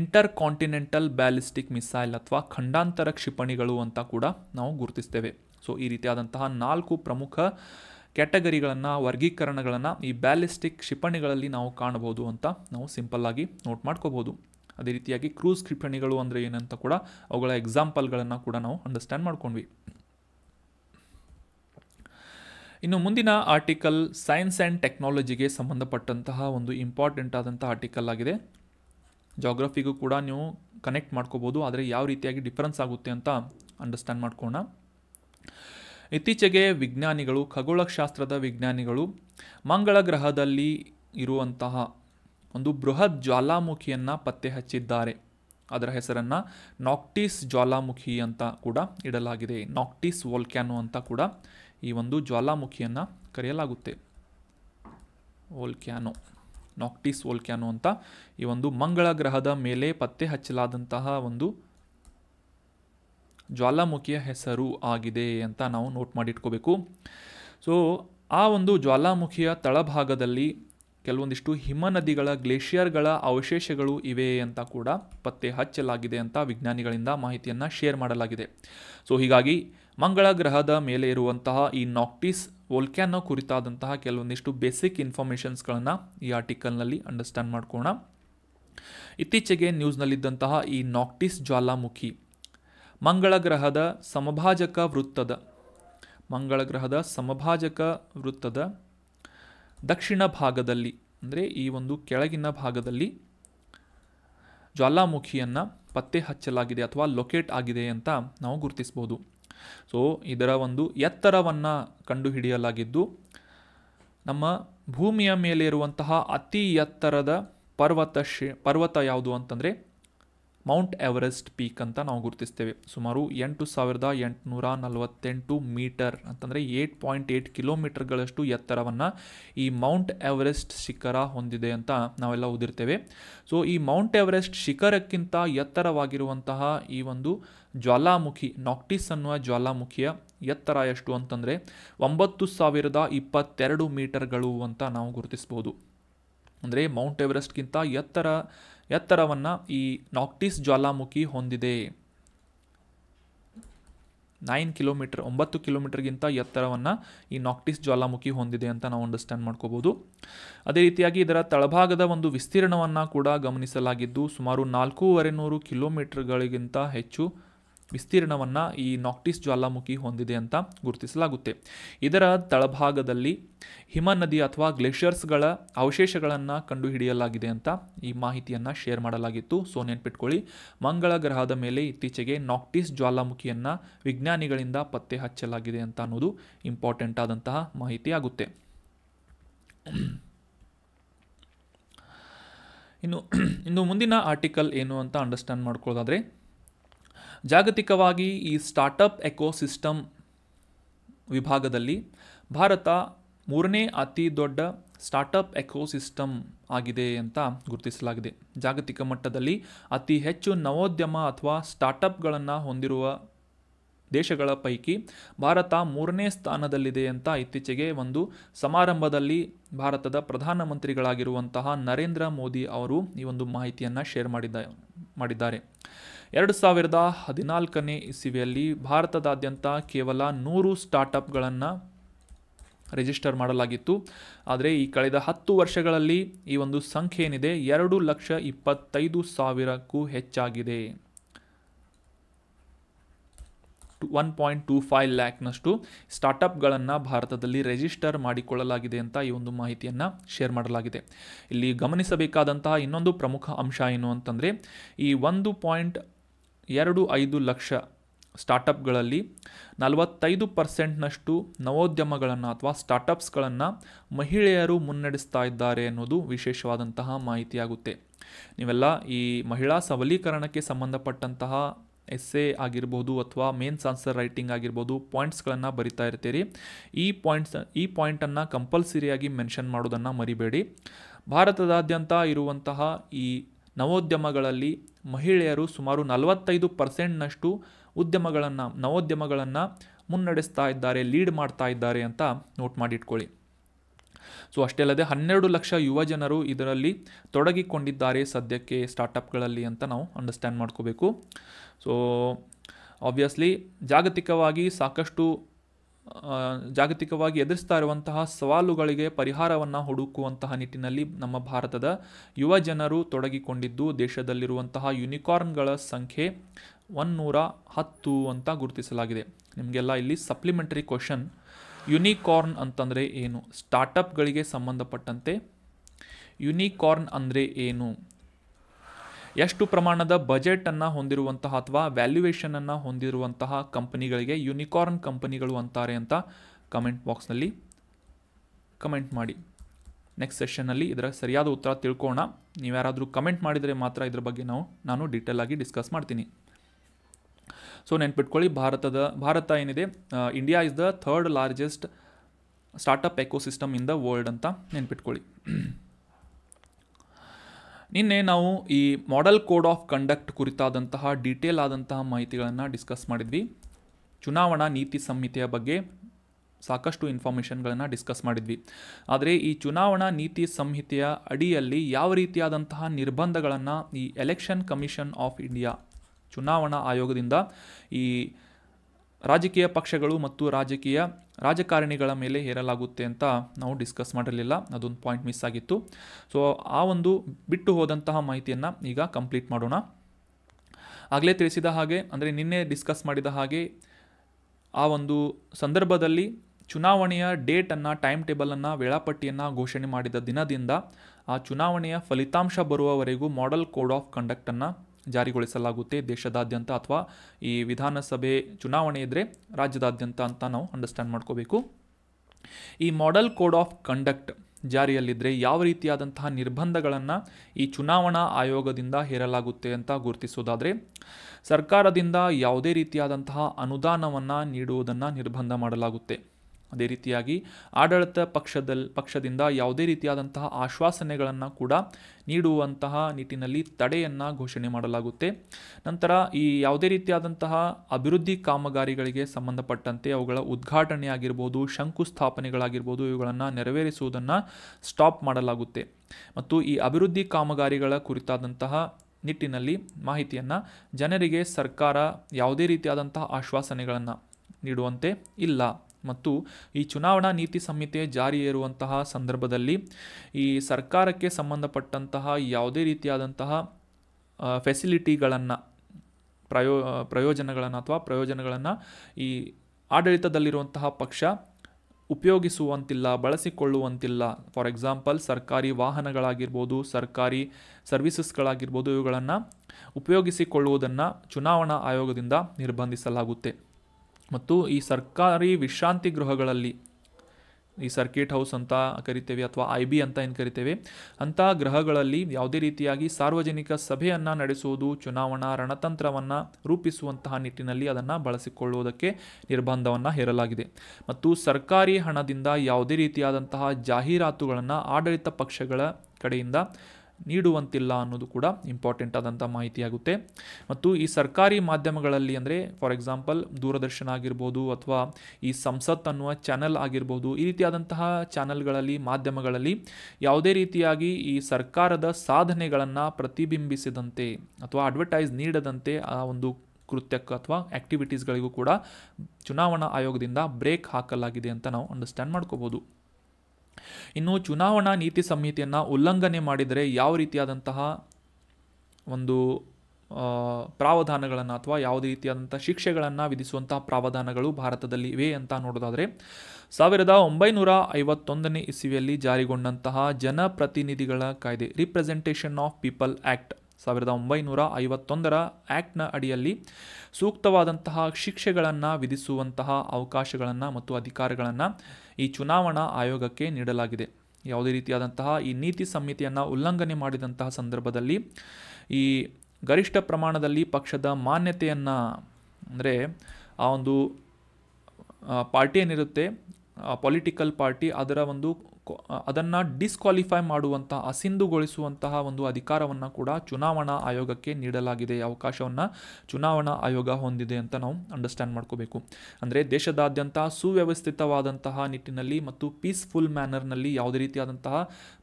ಇಂಟರ್ ಕಾಂಟಿನೆಂಟಲ್ ಬ್ಯಾಲಿಸ್ಟಿಕ್ ಮಿಸೈಲ್ ಅಥವಾ ಖಂಡಾಂತರ ಕ್ಷಿಪಣಿಗಳು ಅಂತ ಕೂಡ ನಾವು ಗುರುತಿಸ್ತೇವೆ ಸೊ ಈ ರೀತಿಯಾದಂತಹ ನಾಲ್ಕು ಪ್ರಮುಖ ಕ್ಯಾಟಗರಿಗಳನ್ನು ವರ್ಗೀಕರಣಗಳನ್ನು ಈ ಬ್ಯಾಲಿಸ್ಟಿಕ್ ಕ್ಷಿಪಣಿಗಳಲ್ಲಿ ನಾವು ಕಾಣಬಹುದು ಅಂತ ನಾವು ಸಿಂಪಲ್ಲಾಗಿ ನೋಟ್ ಮಾಡ್ಕೋಬೋದು ಅದೇ ರೀತಿಯಾಗಿ ಕ್ರೂಸ್ ಕ್ಷಿಪಣಿಗಳು ಅಂದರೆ ಏನಂತ ಕೂಡ ಅವುಗಳ ಎಕ್ಸಾಂಪಲ್ಗಳನ್ನು ಕೂಡ ನಾವು ಅಂಡರ್ಸ್ಟ್ಯಾಂಡ್ ಮಾಡ್ಕೊಂಡ್ವಿ ಇನ್ನು ಮುಂದಿನ ಆರ್ಟಿಕಲ್ ಸೈನ್ಸ್ ಆ್ಯಂಡ್ ಟೆಕ್ನಾಲಜಿಗೆ ಸಂಬಂಧಪಟ್ಟಂತಹ ಒಂದು ಇಂಪಾರ್ಟೆಂಟ್ ಆದಂಥ ಆರ್ಟಿಕಲ್ ಆಗಿದೆ ಜೋಗ್ರಫಿಗೂ ಕೂಡ ನೀವು ಕನೆಕ್ಟ್ ಮಾಡ್ಕೋಬೋದು ಆದರೆ ಯಾವ ರೀತಿಯಾಗಿ ಡಿಫ್ರೆನ್ಸ್ ಆಗುತ್ತೆ ಅಂತ ಅಂಡರ್ಸ್ಟ್ಯಾಂಡ್ ಮಾಡ್ಕೋಣ ಇತ್ತೀಚೆಗೆ ವಿಜ್ಞಾನಿಗಳು ಖಗೋಳಶಾಸ್ತ್ರದ ವಿಜ್ಞಾನಿಗಳು ಮಂಗಳ ಗ್ರಹದಲ್ಲಿ ಇರುವಂತಹ ಒಂದು ಬೃಹತ್ ಜ್ವಾಲಾಮುಖಿಯನ್ನು ಪತ್ತೆ ಹಚ್ಚಿದ್ದಾರೆ ಅದರ ಹೆಸರನ್ನು ನಾಕ್ಟೀಸ್ ಜ್ವಾಲಾಮುಖಿ ಅಂತ ಕೂಡ ಇಡಲಾಗಿದೆ ನಾಕ್ಟೀಸ್ ವೋಲ್ಕ್ಯಾನೋ ಅಂತ ಕೂಡ ಈ ಒಂದು ಜ್ವಾಲಾಮುಖಿಯನ್ನು ಕರೆಯಲಾಗುತ್ತೆ ಓಲ್ಕ್ಯಾನೋ ನಾಕ್ಟಿಸ್ ಓಲ್ಕ್ಯಾನೋ ಅಂತ ಈ ಒಂದು ಮಂಗಳ ಗ್ರಹದ ಮೇಲೆ ಪತ್ತೆ ಹಚ್ಚಲಾದಂತಹ ಒಂದು ಜ್ವಾಲಾಮುಖಿಯ ಹೆಸರು ಆಗಿದೆ ಅಂತ ನಾವು ನೋಟ್ ಮಾಡಿಟ್ಕೋಬೇಕು ಸೊ ಆ ಒಂದು ಜ್ವಾಲಾಮುಖಿಯ ತಳಭಾಗದಲ್ಲಿ ಕೆಲವೊಂದಿಷ್ಟು ಹಿಮ ನದಿಗಳ ಗ್ಲೇಷಿಯರ್ಗಳ ಅವಶೇಷಗಳು ಇವೆ ಅಂತ ಕೂಡ ಪತ್ತೆ ಹಚ್ಚಲಾಗಿದೆ ಅಂತ ವಿಜ್ಞಾನಿಗಳಿಂದ ಮಾಹಿತಿಯನ್ನು ಶೇರ್ ಮಾಡಲಾಗಿದೆ ಸೊ ಹೀಗಾಗಿ ಮಂಗಳ ಗ್ರಹದ ಮೇಲೆ ಇರುವಂತಹ ಈ ನಾಕ್ಟಿಸ್ ವೊಲ್ಕ್ಯಾನೋ ಕುರಿತಾದಂತಹ ಕೆಲವೊಂದಿಷ್ಟು ಬೇಸಿಕ್ ಇನ್ಫಾರ್ಮೇಷನ್ಸ್ಗಳನ್ನು ಈ ಆರ್ಟಿಕಲ್ನಲ್ಲಿ ಅಂಡರ್ಸ್ಟ್ಯಾಂಡ್ ಮಾಡ್ಕೋಣ ಇತ್ತೀಚೆಗೆ ನ್ಯೂಸ್ನಲ್ಲಿದ್ದಂತಹ ಈ ನಾಕ್ಟಿಸ್ ಜ್ವಾಲಾಮುಖಿ ಮಂಗಳ ಗ್ರಹದ ಸಮಭಾಜಕ ವೃತ್ತದ ಮಂಗಳ ಗ್ರಹದ ಸಮಭಾಜಕ ವೃತ್ತದ ದಕ್ಷಿಣ ಭಾಗದಲ್ಲಿ ಅಂದರೆ ಈ ಒಂದು ಕೆಳಗಿನ ಭಾಗದಲ್ಲಿ ಜ್ವಾಲಾಮುಖಿಯನ್ನು ಪತ್ತೆ ಹಚ್ಚಲಾಗಿದೆ ಅಥವಾ ಲೊಕೇಟ್ ಆಗಿದೆ ಅಂತ ನಾವು ಗುರುತಿಸ್ಬೋದು ಸೊ ಇದರ ಒಂದು ಎತ್ತರವನ್ನು ಕಂಡುಹಿಡಿಯಲಾಗಿದ್ದು ನಮ್ಮ ಭೂಮಿಯ ಮೇಲೆ ಇರುವಂತಹ ಅತಿ ಎತ್ತರದ ಪರ್ವತ ಶೇ ಪರ್ವತ ಯಾವುದು ಅಂತಂದರೆ ಮೌಂಟ್ ಎವರೆಸ್ಟ್ ಪೀಕ್ ಅಂತ ನಾವು ಗುರುತಿಸ್ತೇವೆ ಸುಮಾರು ಎಂಟು ಸಾವಿರದ ಎಂಟುನೂರ ನಲವತ್ತೆಂಟು ಮೀಟರ್ ಅಂತಂದರೆ ಏಟ್ ಪಾಯಿಂಟ್ ಏಟ್ ಕಿಲೋಮೀಟರ್ಗಳಷ್ಟು ಎತ್ತರವನ್ನು ಈ ಮೌಂಟ್ ಎವರೆಸ್ಟ್ ಶಿಖರ ಹೊಂದಿದೆ ಅಂತ ನಾವೆಲ್ಲ ಓದಿರ್ತೇವೆ ಸೊ ಈ ಮೌಂಟ್ ಎವರೆಸ್ಟ್ ಶಿಖರಕ್ಕಿಂತ ಎತ್ತರವಾಗಿರುವಂತಹ ಈ ಒಂದು ಜ್ವಾಲಾಮುಖಿ ನಾಕ್ಟಿಸ್ ಅನ್ನುವ ಜ್ವಾಲಾಮುಖಿಯ ಎತ್ತರ ಎಷ್ಟು ಅಂತಂದರೆ ಒಂಬತ್ತು ಸಾವಿರದ ಇಪ್ಪತ್ತೆರಡು ಮೀಟರ್ಗಳು ಅಂತ ನಾವು ಗುರುತಿಸ್ಬೋದು ಅಂದರೆ ಮೌಂಟ್ ಎವರೆಸ್ಟ್ಗಿಂತ ಎತ್ತರ ಎತ್ತರವನ್ನು ಈ ನಾಕ್ಟಿಸ್ ಜ್ವಾಲಾಮುಖಿ ಹೊಂದಿದೆ ನೈನ್ ಕಿಲೋಮೀಟರ್ ಒಂಬತ್ತು ಕಿಲೋಮೀಟರ್ಗಿಂತ ಎತ್ತರವನ್ನು ಈ ನಾಕ್ಟಿಸ್ ಜ್ವಾಲಾಮುಖಿ ಹೊಂದಿದೆ ಅಂತ ನಾವು ಅಂಡರ್ಸ್ಟ್ಯಾಂಡ್ ಮಾಡ್ಕೋಬೋದು ಅದೇ ರೀತಿಯಾಗಿ ಇದರ ತಳಭಾಗದ ಒಂದು ವಿಸ್ತೀರ್ಣವನ್ನು ಕೂಡ ಗಮನಿಸಲಾಗಿದ್ದು ಸುಮಾರು ನಾಲ್ಕೂವರೆ ನೂರು ಕಿಲೋಮೀಟರ್ಗಳಿಗಿಂತ ಹೆಚ್ಚು ವಿಸ್ತೀರ್ಣವನ್ನು ಈ ನಾಕ್ಟಿಸ್ ಜ್ವಾಲಾಮುಖಿ ಹೊಂದಿದೆ ಅಂತ ಗುರುತಿಸಲಾಗುತ್ತೆ ಇದರ ತಳಭಾಗದಲ್ಲಿ ಹಿಮ ನದಿ ಅಥವಾ ಗ್ಲೇಷಿಯರ್ಸ್ಗಳ ಅವಶೇಷಗಳನ್ನು ಕಂಡುಹಿಡಿಯಲಾಗಿದೆ ಅಂತ ಈ ಮಾಹಿತಿಯನ್ನು ಶೇರ್ ಮಾಡಲಾಗಿತ್ತು ಸೊ ನೆನ್ಪಿಟ್ಕೊಳ್ಳಿ ಮಂಗಳ ಗ್ರಹದ ಮೇಲೆ ಇತ್ತೀಚೆಗೆ ನಾಕ್ಟಿಸ್ ಜ್ವಾಲಾಮುಖಿಯನ್ನು ವಿಜ್ಞಾನಿಗಳಿಂದ ಪತ್ತೆ ಹಚ್ಚಲಾಗಿದೆ ಅಂತ ಅನ್ನೋದು ಇಂಪಾರ್ಟೆಂಟ್ ಆದಂತಹ ಮಾಹಿತಿ ಆಗುತ್ತೆ ಇನ್ನು ಇನ್ನು ಮುಂದಿನ ಆರ್ಟಿಕಲ್ ಏನು ಅಂತ ಅಂಡರ್ಸ್ಟ್ಯಾಂಡ್ ಮಾಡ್ಕೊಳ್ಳೋದಾದರೆ ಜಾಗತಿಕವಾಗಿ ಈ ಸ್ಟಾರ್ಟಪ್ ಎಕೋಸಿಸ್ಟಮ್ ವಿಭಾಗದಲ್ಲಿ ಭಾರತ ಮೂರನೇ ಅತಿ ದೊಡ್ಡ ಸ್ಟಾರ್ಟಪ್ ಎಕೋಸಿಸ್ಟಮ್ ಆಗಿದೆ ಅಂತ ಗುರುತಿಸಲಾಗಿದೆ ಜಾಗತಿಕ ಮಟ್ಟದಲ್ಲಿ ಅತಿ ಹೆಚ್ಚು ನವೋದ್ಯಮ ಅಥವಾ ಸ್ಟಾರ್ಟಪ್ಗಳನ್ನು ಹೊಂದಿರುವ ದೇಶಗಳ ಪೈಕಿ ಭಾರತ ಮೂರನೇ ಸ್ಥಾನದಲ್ಲಿದೆ ಅಂತ ಇತ್ತೀಚೆಗೆ ಒಂದು ಸಮಾರಂಭದಲ್ಲಿ ಭಾರತದ ಪ್ರಧಾನಮಂತ್ರಿಗಳಾಗಿರುವಂತಹ ನರೇಂದ್ರ ಮೋದಿ ಅವರು ಈ ಒಂದು ಮಾಹಿತಿಯನ್ನು ಶೇರ್ ಮಾಡಿದ ಮಾಡಿದ್ದಾರೆ ಎರಡು ಸಾವಿರದ ಹದಿನಾಲ್ಕನೇ ಇಸಿವಿಯಲ್ಲಿ ಭಾರತದಾದ್ಯಂತ ಕೇವಲ ನೂರು ಸ್ಟಾರ್ಟಪ್ಗಳನ್ನು ರಿಜಿಸ್ಟರ್ ಮಾಡಲಾಗಿತ್ತು ಆದರೆ ಈ ಕಳೆದ ಹತ್ತು ವರ್ಷಗಳಲ್ಲಿ ಈ ಒಂದು ಸಂಖ್ಯೆ ಏನಿದೆ ಎರಡು ಲಕ್ಷ ಇಪ್ಪತ್ತೈದು ಸಾವಿರಕ್ಕೂ ಹೆಚ್ಚಾಗಿದೆ ಒನ್ ಪಾಯಿಂಟ್ ಟೂ ಫೈವ್ ಲ್ಯಾಕ್ನಷ್ಟು ಸ್ಟಾರ್ಟಪ್ಗಳನ್ನು ಭಾರತದಲ್ಲಿ ರಿಜಿಸ್ಟರ್ ಮಾಡಿಕೊಳ್ಳಲಾಗಿದೆ ಅಂತ ಈ ಒಂದು ಮಾಹಿತಿಯನ್ನು ಶೇರ್ ಮಾಡಲಾಗಿದೆ ಇಲ್ಲಿ ಗಮನಿಸಬೇಕಾದಂತಹ ಇನ್ನೊಂದು ಪ್ರಮುಖ ಅಂಶ ಏನು ಅಂತಂದರೆ ಈ ಒಂದು ಪಾಯಿಂಟ್ ಎರಡು ಐದು ಲಕ್ಷ ಸ್ಟಾರ್ಟಪ್ಗಳಲ್ಲಿ ನಲವತ್ತೈದು ಪರ್ಸೆಂಟ್ನಷ್ಟು ನವೋದ್ಯಮಗಳನ್ನು ಅಥವಾ ಸ್ಟಾರ್ಟಪ್ಸ್ಗಳನ್ನು ಮಹಿಳೆಯರು ಮುನ್ನಡೆಸ್ತಾ ಇದ್ದಾರೆ ಅನ್ನೋದು ವಿಶೇಷವಾದಂತಹ ಮಾಹಿತಿಯಾಗುತ್ತೆ ನೀವೆಲ್ಲ ಈ ಮಹಿಳಾ ಸಬಲೀಕರಣಕ್ಕೆ ಸಂಬಂಧಪಟ್ಟಂತಹ ಎಸ್ಸೆ ಆಗಿರ್ಬೋದು ಅಥವಾ ಮೇನ್ಸ್ ಆನ್ಸರ್ ರೈಟಿಂಗ್ ಆಗಿರ್ಬೋದು ಪಾಯಿಂಟ್ಸ್ಗಳನ್ನು ಬರಿತಾ ಇರ್ತೀರಿ ಈ ಪಾಯಿಂಟ್ಸ್ ಈ ಪಾಯಿಂಟನ್ನು ಕಂಪಲ್ಸರಿಯಾಗಿ ಮೆನ್ಷನ್ ಮಾಡೋದನ್ನು ಮರಿಬೇಡಿ ಭಾರತದಾದ್ಯಂತ ಇರುವಂತಹ ಈ ನವೋದ್ಯಮಗಳಲ್ಲಿ ಮಹಿಳೆಯರು ಸುಮಾರು ನಲವತ್ತೈದು ಪರ್ಸೆಂಟ್ನಷ್ಟು ಉದ್ಯಮಗಳನ್ನು ನವೋದ್ಯಮಗಳನ್ನು ಮುನ್ನಡೆಸ್ತಾ ಇದ್ದಾರೆ ಲೀಡ್ ಮಾಡ್ತಾ ಇದ್ದಾರೆ ಅಂತ ನೋಟ್ ಮಾಡಿಟ್ಕೊಳ್ಳಿ ಸೊ ಅಷ್ಟೇ ಅಲ್ಲದೆ ಹನ್ನೆರಡು ಲಕ್ಷ ಯುವ ಜನರು ಇದರಲ್ಲಿ ತೊಡಗಿಕೊಂಡಿದ್ದಾರೆ ಸದ್ಯಕ್ಕೆ ಸ್ಟಾರ್ಟಪ್ಗಳಲ್ಲಿ ಅಂತ ನಾವು ಅಂಡರ್ಸ್ಟ್ಯಾಂಡ್ ಮಾಡ್ಕೋಬೇಕು ಸೊ ಆಬ್ವಿಯಸ್ಲಿ ಜಾಗತಿಕವಾಗಿ ಸಾಕಷ್ಟು ಜಾಗತಿಕವಾಗಿ ಎದುರಿಸ್ತಾ ಇರುವಂತಹ ಸವಾಲುಗಳಿಗೆ ಪರಿಹಾರವನ್ನು ಹುಡುಕುವಂತಹ ನಿಟ್ಟಿನಲ್ಲಿ ನಮ್ಮ ಭಾರತದ ಯುವ ಜನರು ತೊಡಗಿಕೊಂಡಿದ್ದು ದೇಶದಲ್ಲಿರುವಂತಹ ಯುನಿಕಾರ್ನ್ಗಳ ಸಂಖ್ಯೆ ಒನ್ನೂರ ಹತ್ತು ಅಂತ ಗುರುತಿಸಲಾಗಿದೆ ನಿಮಗೆಲ್ಲ ಇಲ್ಲಿ ಸಪ್ಲಿಮೆಂಟರಿ ಕ್ವಶನ್ ಯುನಿಕಾರ್ನ್ ಅಂತಂದರೆ ಏನು ಸ್ಟಾರ್ಟಪ್ಗಳಿಗೆ ಸಂಬಂಧಪಟ್ಟಂತೆ ಯುನಿಕಾರ್ನ್ ಅಂದರೆ ಏನು ಎಷ್ಟು ಪ್ರಮಾಣದ ಬಜೆಟನ್ನು ಹೊಂದಿರುವಂತಹ ಅಥವಾ ವ್ಯಾಲ್ಯೂಯೇಷನನ್ನು ಹೊಂದಿರುವಂತಹ ಕಂಪನಿಗಳಿಗೆ ಯುನಿಕಾರ್ನ್ ಕಂಪನಿಗಳು ಅಂತಾರೆ ಅಂತ ಕಮೆಂಟ್ ಬಾಕ್ಸ್ನಲ್ಲಿ ಕಮೆಂಟ್ ಮಾಡಿ ನೆಕ್ಸ್ಟ್ ಸೆಷನ್ನಲ್ಲಿ ಇದರ ಸರಿಯಾದ ಉತ್ತರ ತಿಳ್ಕೋಣ ನೀವು ಯಾರಾದರೂ ಕಮೆಂಟ್ ಮಾಡಿದರೆ ಮಾತ್ರ ಇದರ ಬಗ್ಗೆ ನಾವು ನಾನು ಡೀಟೇಲ್ ಆಗಿ ಡಿಸ್ಕಸ್ ಮಾಡ್ತೀನಿ ಸೊ ನೆನ್ಪಿಟ್ಕೊಳ್ಳಿ ಭಾರತದ ಭಾರತ ಏನಿದೆ India is the third largest startup ecosystem in the world ಅಂತ ನೆನ್ಪಿಟ್ಕೊಳ್ಳಿ ನಿನ್ನೆ ನಾವು ಈ ಮಾಡೆಲ್ ಕೋಡ್ ಆಫ್ ಕಂಡಕ್ಟ್ ಕುರಿತಾದಂತಹ ಡೀಟೇಲ್ ಆದಂತಹ ಮಾಹಿತಿಗಳನ್ನು ಡಿಸ್ಕಸ್ ಮಾಡಿದ್ವಿ ಚುನಾವಣಾ ನೀತಿ ಸಂಹಿತೆಯ ಬಗ್ಗೆ ಸಾಕಷ್ಟು ಇನ್ಫಾರ್ಮೇಷನ್ಗಳನ್ನು ಡಿಸ್ಕಸ್ ಮಾಡಿದ್ವಿ ಆದರೆ ಈ ಚುನಾವಣಾ ನೀತಿ ಸಂಹಿತೆಯ ಅಡಿಯಲ್ಲಿ ಯಾವ ರೀತಿಯಾದಂತಹ ನಿರ್ಬಂಧಗಳನ್ನು ಈ ಎಲೆಕ್ಷನ್ ಕಮಿಷನ್ ಆಫ್ ಇಂಡಿಯಾ ಚುನಾವಣಾ ಆಯೋಗದಿಂದ ಈ ರಾಜಕೀಯ ಪಕ್ಷಗಳು ಮತ್ತು ರಾಜಕೀಯ ರಾಜಕಾರಣಿಗಳ ಮೇಲೆ ಹೇರಲಾಗುತ್ತೆ ಅಂತ ನಾವು ಡಿಸ್ಕಸ್ ಮಾಡಿರಲಿಲ್ಲ ಅದೊಂದು ಪಾಯಿಂಟ್ ಮಿಸ್ ಆಗಿತ್ತು ಸೊ ಆ ಒಂದು ಬಿಟ್ಟು ಹೋದಂತಹ ಮಾಹಿತಿಯನ್ನು ಈಗ ಕಂಪ್ಲೀಟ್ ಮಾಡೋಣ ಆಗಲೇ ತಿಳಿಸಿದ ಹಾಗೆ ಅಂದರೆ ನಿನ್ನೆ ಡಿಸ್ಕಸ್ ಮಾಡಿದ ಹಾಗೆ ಆ ಒಂದು ಸಂದರ್ಭದಲ್ಲಿ ಚುನಾವಣೆಯ ಡೇಟನ್ನು ಟೈಮ್ ಟೇಬಲನ್ನು ವೇಳಾಪಟ್ಟಿಯನ್ನು ಘೋಷಣೆ ಮಾಡಿದ ದಿನದಿಂದ ಆ ಚುನಾವಣೆಯ ಫಲಿತಾಂಶ ಬರುವವರೆಗೂ ಮಾಡೆಲ್ ಕೋಡ್ ಆಫ್ ಕಂಡಕ್ಟನ್ನು ಜಾರಿಗೊಳಿಸಲಾಗುತ್ತೆ ದೇಶದಾದ್ಯಂತ ಅಥವಾ ಈ ವಿಧಾನಸಭೆ ಚುನಾವಣೆ ಇದ್ದರೆ ರಾಜ್ಯದಾದ್ಯಂತ ಅಂತ ನಾವು ಅಂಡರ್ಸ್ಟ್ಯಾಂಡ್ ಮಾಡ್ಕೋಬೇಕು ಈ ಮಾಡೆಲ್ ಕೋಡ್ ಆಫ್ ಕಂಡಕ್ಟ್ ಜಾರಿಯಲ್ಲಿದ್ದರೆ ಯಾವ ರೀತಿಯಾದಂತಹ ನಿರ್ಬಂಧಗಳನ್ನು ಈ ಚುನಾವಣಾ ಆಯೋಗದಿಂದ ಹೇರಲಾಗುತ್ತೆ ಅಂತ ಗುರುತಿಸೋದಾದರೆ ಸರ್ಕಾರದಿಂದ ಯಾವುದೇ ರೀತಿಯಾದಂತಹ ಅನುದಾನವನ್ನು ನೀಡುವುದನ್ನು ನಿರ್ಬಂಧ ಮಾಡಲಾಗುತ್ತೆ ಅದೇ ರೀತಿಯಾಗಿ ಆಡಳಿತ ಪಕ್ಷದಲ್ಲಿ ಪಕ್ಷದಿಂದ ಯಾವುದೇ ರೀತಿಯಾದಂತಹ ಆಶ್ವಾಸನೆಗಳನ್ನು ಕೂಡ ನೀಡುವಂತಹ ನಿಟ್ಟಿನಲ್ಲಿ ತಡೆಯನ್ನು ಘೋಷಣೆ ಮಾಡಲಾಗುತ್ತೆ ನಂತರ ಈ ಯಾವುದೇ ರೀತಿಯಾದಂತಹ ಅಭಿವೃದ್ಧಿ ಕಾಮಗಾರಿಗಳಿಗೆ ಸಂಬಂಧಪಟ್ಟಂತೆ ಅವುಗಳ ಉದ್ಘಾಟನೆ ಆಗಿರ್ಬೋದು ಶಂಕುಸ್ಥಾಪನೆಗಳಾಗಿರ್ಬೋದು ಇವುಗಳನ್ನು ನೆರವೇರಿಸುವುದನ್ನು ಸ್ಟಾಪ್ ಮಾಡಲಾಗುತ್ತೆ ಮತ್ತು ಈ ಅಭಿವೃದ್ಧಿ ಕಾಮಗಾರಿಗಳ ಕುರಿತಾದಂತಹ ನಿಟ್ಟಿನಲ್ಲಿ ಮಾಹಿತಿಯನ್ನು ಜನರಿಗೆ ಸರ್ಕಾರ ಯಾವುದೇ ರೀತಿಯಾದಂತಹ ಆಶ್ವಾಸನೆಗಳನ್ನು ನೀಡುವಂತೆ ಇಲ್ಲ ಮತ್ತು ಈ ಚುನಾವಣಾ ನೀತಿ ಸಂಹಿತೆ ಜಾರಿಯಿರುವಂತಹ ಸಂದರ್ಭದಲ್ಲಿ ಈ ಸರ್ಕಾರಕ್ಕೆ ಸಂಬಂಧಪಟ್ಟಂತಹ ಯಾವುದೇ ರೀತಿಯಾದಂತಹ ಫೆಸಿಲಿಟಿಗಳನ್ನು ಪ್ರಯೋ ಪ್ರಯೋಜನಗಳನ್ನು ಅಥವಾ ಪ್ರಯೋಜನಗಳನ್ನು ಈ ಆಡಳಿತದಲ್ಲಿರುವಂತಹ ಪಕ್ಷ ಉಪಯೋಗಿಸುವಂತಿಲ್ಲ ಬಳಸಿಕೊಳ್ಳುವಂತಿಲ್ಲ ಫಾರ್ ಎಕ್ಸಾಂಪಲ್ ಸರ್ಕಾರಿ ವಾಹನಗಳಾಗಿರ್ಬೋದು ಸರ್ಕಾರಿ ಸರ್ವಿಸಸ್ಗಳಾಗಿರ್ಬೋದು ಇವುಗಳನ್ನು ಉಪಯೋಗಿಸಿಕೊಳ್ಳುವುದನ್ನು ಚುನಾವಣಾ ಆಯೋಗದಿಂದ ನಿರ್ಬಂಧಿಸಲಾಗುತ್ತೆ ಮತ್ತು ಈ ಸರ್ಕಾರಿ ವಿಶ್ರಾಂತಿ ಗೃಹಗಳಲ್ಲಿ ಈ ಸರ್ಕಿಟ್ ಹೌಸ್ ಅಂತ ಕರಿತೇವೆ ಅಥವಾ ಐ ಬಿ ಅಂತ ಏನು ಕರಿತೇವೆ ಅಂತಹ ಗೃಹಗಳಲ್ಲಿ ಯಾವುದೇ ರೀತಿಯಾಗಿ ಸಾರ್ವಜನಿಕ ಸಭೆಯನ್ನು ನಡೆಸುವುದು ಚುನಾವಣಾ ರಣತಂತ್ರವನ್ನು ರೂಪಿಸುವಂತಹ ನಿಟ್ಟಿನಲ್ಲಿ ಅದನ್ನು ಬಳಸಿಕೊಳ್ಳುವುದಕ್ಕೆ ನಿರ್ಬಂಧವನ್ನು ಹೇರಲಾಗಿದೆ ಮತ್ತು ಸರ್ಕಾರಿ ಹಣದಿಂದ ಯಾವುದೇ ರೀತಿಯಾದಂತಹ ಜಾಹೀರಾತುಗಳನ್ನು ಆಡಳಿತ ಪಕ್ಷಗಳ ಕಡೆಯಿಂದ ನೀಡುವಂತಿಲ್ಲ ಅನ್ನೋದು ಕೂಡ ಇಂಪಾರ್ಟೆಂಟ್ ಆದಂಥ ಮಾಹಿತಿಯಾಗುತ್ತೆ ಮತ್ತು ಈ ಸರ್ಕಾರಿ ಮಾಧ್ಯಮಗಳಲ್ಲಿ ಅಂದರೆ ಫಾರ್ ಎಕ್ಸಾಂಪಲ್ ದೂರದರ್ಶನ ಆಗಿರ್ಬೋದು ಅಥವಾ ಈ ಸಂಸತ್ ಅನ್ನುವ ಚಾನಲ್ ಆಗಿರ್ಬೋದು ಈ ರೀತಿಯಾದಂತಹ ಚಾನಲ್ಗಳಲ್ಲಿ ಮಾಧ್ಯಮಗಳಲ್ಲಿ ಯಾವುದೇ ರೀತಿಯಾಗಿ ಈ ಸರ್ಕಾರದ ಸಾಧನೆಗಳನ್ನು ಪ್ರತಿಬಿಂಬಿಸಿದಂತೆ ಅಥವಾ ಅಡ್ವರ್ಟೈಸ್ ನೀಡದಂತೆ ಆ ಒಂದು ಕೃತ್ಯಕ್ಕೆ ಅಥವಾ ಆ್ಯಕ್ಟಿವಿಟೀಸ್ಗಳಿಗೂ ಕೂಡ ಚುನಾವಣಾ ಆಯೋಗದಿಂದ ಬ್ರೇಕ್ ಹಾಕಲಾಗಿದೆ ಅಂತ ನಾವು ಅಂಡರ್ಸ್ಟ್ಯಾಂಡ್ ಮಾಡ್ಕೋಬೋದು ಇನ್ನು ಚುನಾವಣಾ ನೀತಿ ಸಂಹಿತೆಯನ್ನು ಉಲ್ಲಂಘನೆ ಮಾಡಿದರೆ ಯಾವ ರೀತಿಯಾದಂತಹ ಒಂದು ಪ್ರಾವಧಾನಗಳನ್ನು ಅಥವಾ ಯಾವುದೇ ರೀತಿಯಾದಂಥ ಶಿಕ್ಷೆಗಳನ್ನು ವಿಧಿಸುವಂತಹ ಪ್ರಾವಧಾನಗಳು ಭಾರತದಲ್ಲಿ ಇವೆ ಅಂತ ನೋಡೋದಾದರೆ ಸಾವಿರದ ಒಂಬೈನೂರ ಐವತ್ತೊಂದನೇ ಇಸುವಿಯಲ್ಲಿ ಜಾರಿಗೊಂಡಂತಹ ಜನಪ್ರತಿನಿಧಿಗಳ ಕಾಯ್ದೆ ರಿಪ್ರೆಸೆಂಟೇಷನ್ ಆಫ್ ಪೀಪಲ್ ಆ್ಯಕ್ಟ್ ಸಾವಿರದ ಒಂಬೈನೂರ ಐವತ್ತೊಂದರ ಆ್ಯಕ್ಟ್ನ ಅಡಿಯಲ್ಲಿ ಸೂಕ್ತವಾದಂತಹ ಶಿಕ್ಷೆಗಳನ್ನು ವಿಧಿಸುವಂತಹ ಅವಕಾಶಗಳನ್ನು ಮತ್ತು ಅಧಿಕಾರಗಳನ್ನು ಈ ಚುನಾವಣಾ ಆಯೋಗಕ್ಕೆ ನೀಡಲಾಗಿದೆ ಯಾವುದೇ ರೀತಿಯಾದಂತಹ ಈ ನೀತಿ ಸಂಹಿತೆಯನ್ನು ಉಲ್ಲಂಘನೆ ಮಾಡಿದಂತಹ ಸಂದರ್ಭದಲ್ಲಿ ಈ ಗರಿಷ್ಠ ಪ್ರಮಾಣದಲ್ಲಿ ಪಕ್ಷದ ಮಾನ್ಯತೆಯನ್ನು ಅಂದರೆ ಆ ಒಂದು ಪಾರ್ಟಿ ಏನಿರುತ್ತೆ ಪೊಲಿಟಿಕಲ್ ಪಾರ್ಟಿ ಅದರ ಒಂದು ಅದನ್ನು ಡಿಸ್ಕ್ವಾಲಿಫೈ ಮಾಡುವಂತಹ ಅಸಿಂಧುಗೊಳಿಸುವಂತಹ ಒಂದು ಅಧಿಕಾರವನ್ನು ಕೂಡ ಚುನಾವಣಾ ಆಯೋಗಕ್ಕೆ ನೀಡಲಾಗಿದೆ ಅವಕಾಶವನ್ನು ಚುನಾವಣಾ ಆಯೋಗ ಹೊಂದಿದೆ ಅಂತ ನಾವು ಅಂಡರ್ಸ್ಟ್ಯಾಂಡ್ ಮಾಡ್ಕೋಬೇಕು ಅಂದರೆ ದೇಶದಾದ್ಯಂತ ಸುವ್ಯವಸ್ಥಿತವಾದಂತಹ ನಿಟ್ಟಿನಲ್ಲಿ ಮತ್ತು ಪೀಸ್ಫುಲ್ ಮ್ಯಾನರ್ನಲ್ಲಿ ಯಾವುದೇ ರೀತಿಯಾದಂತಹ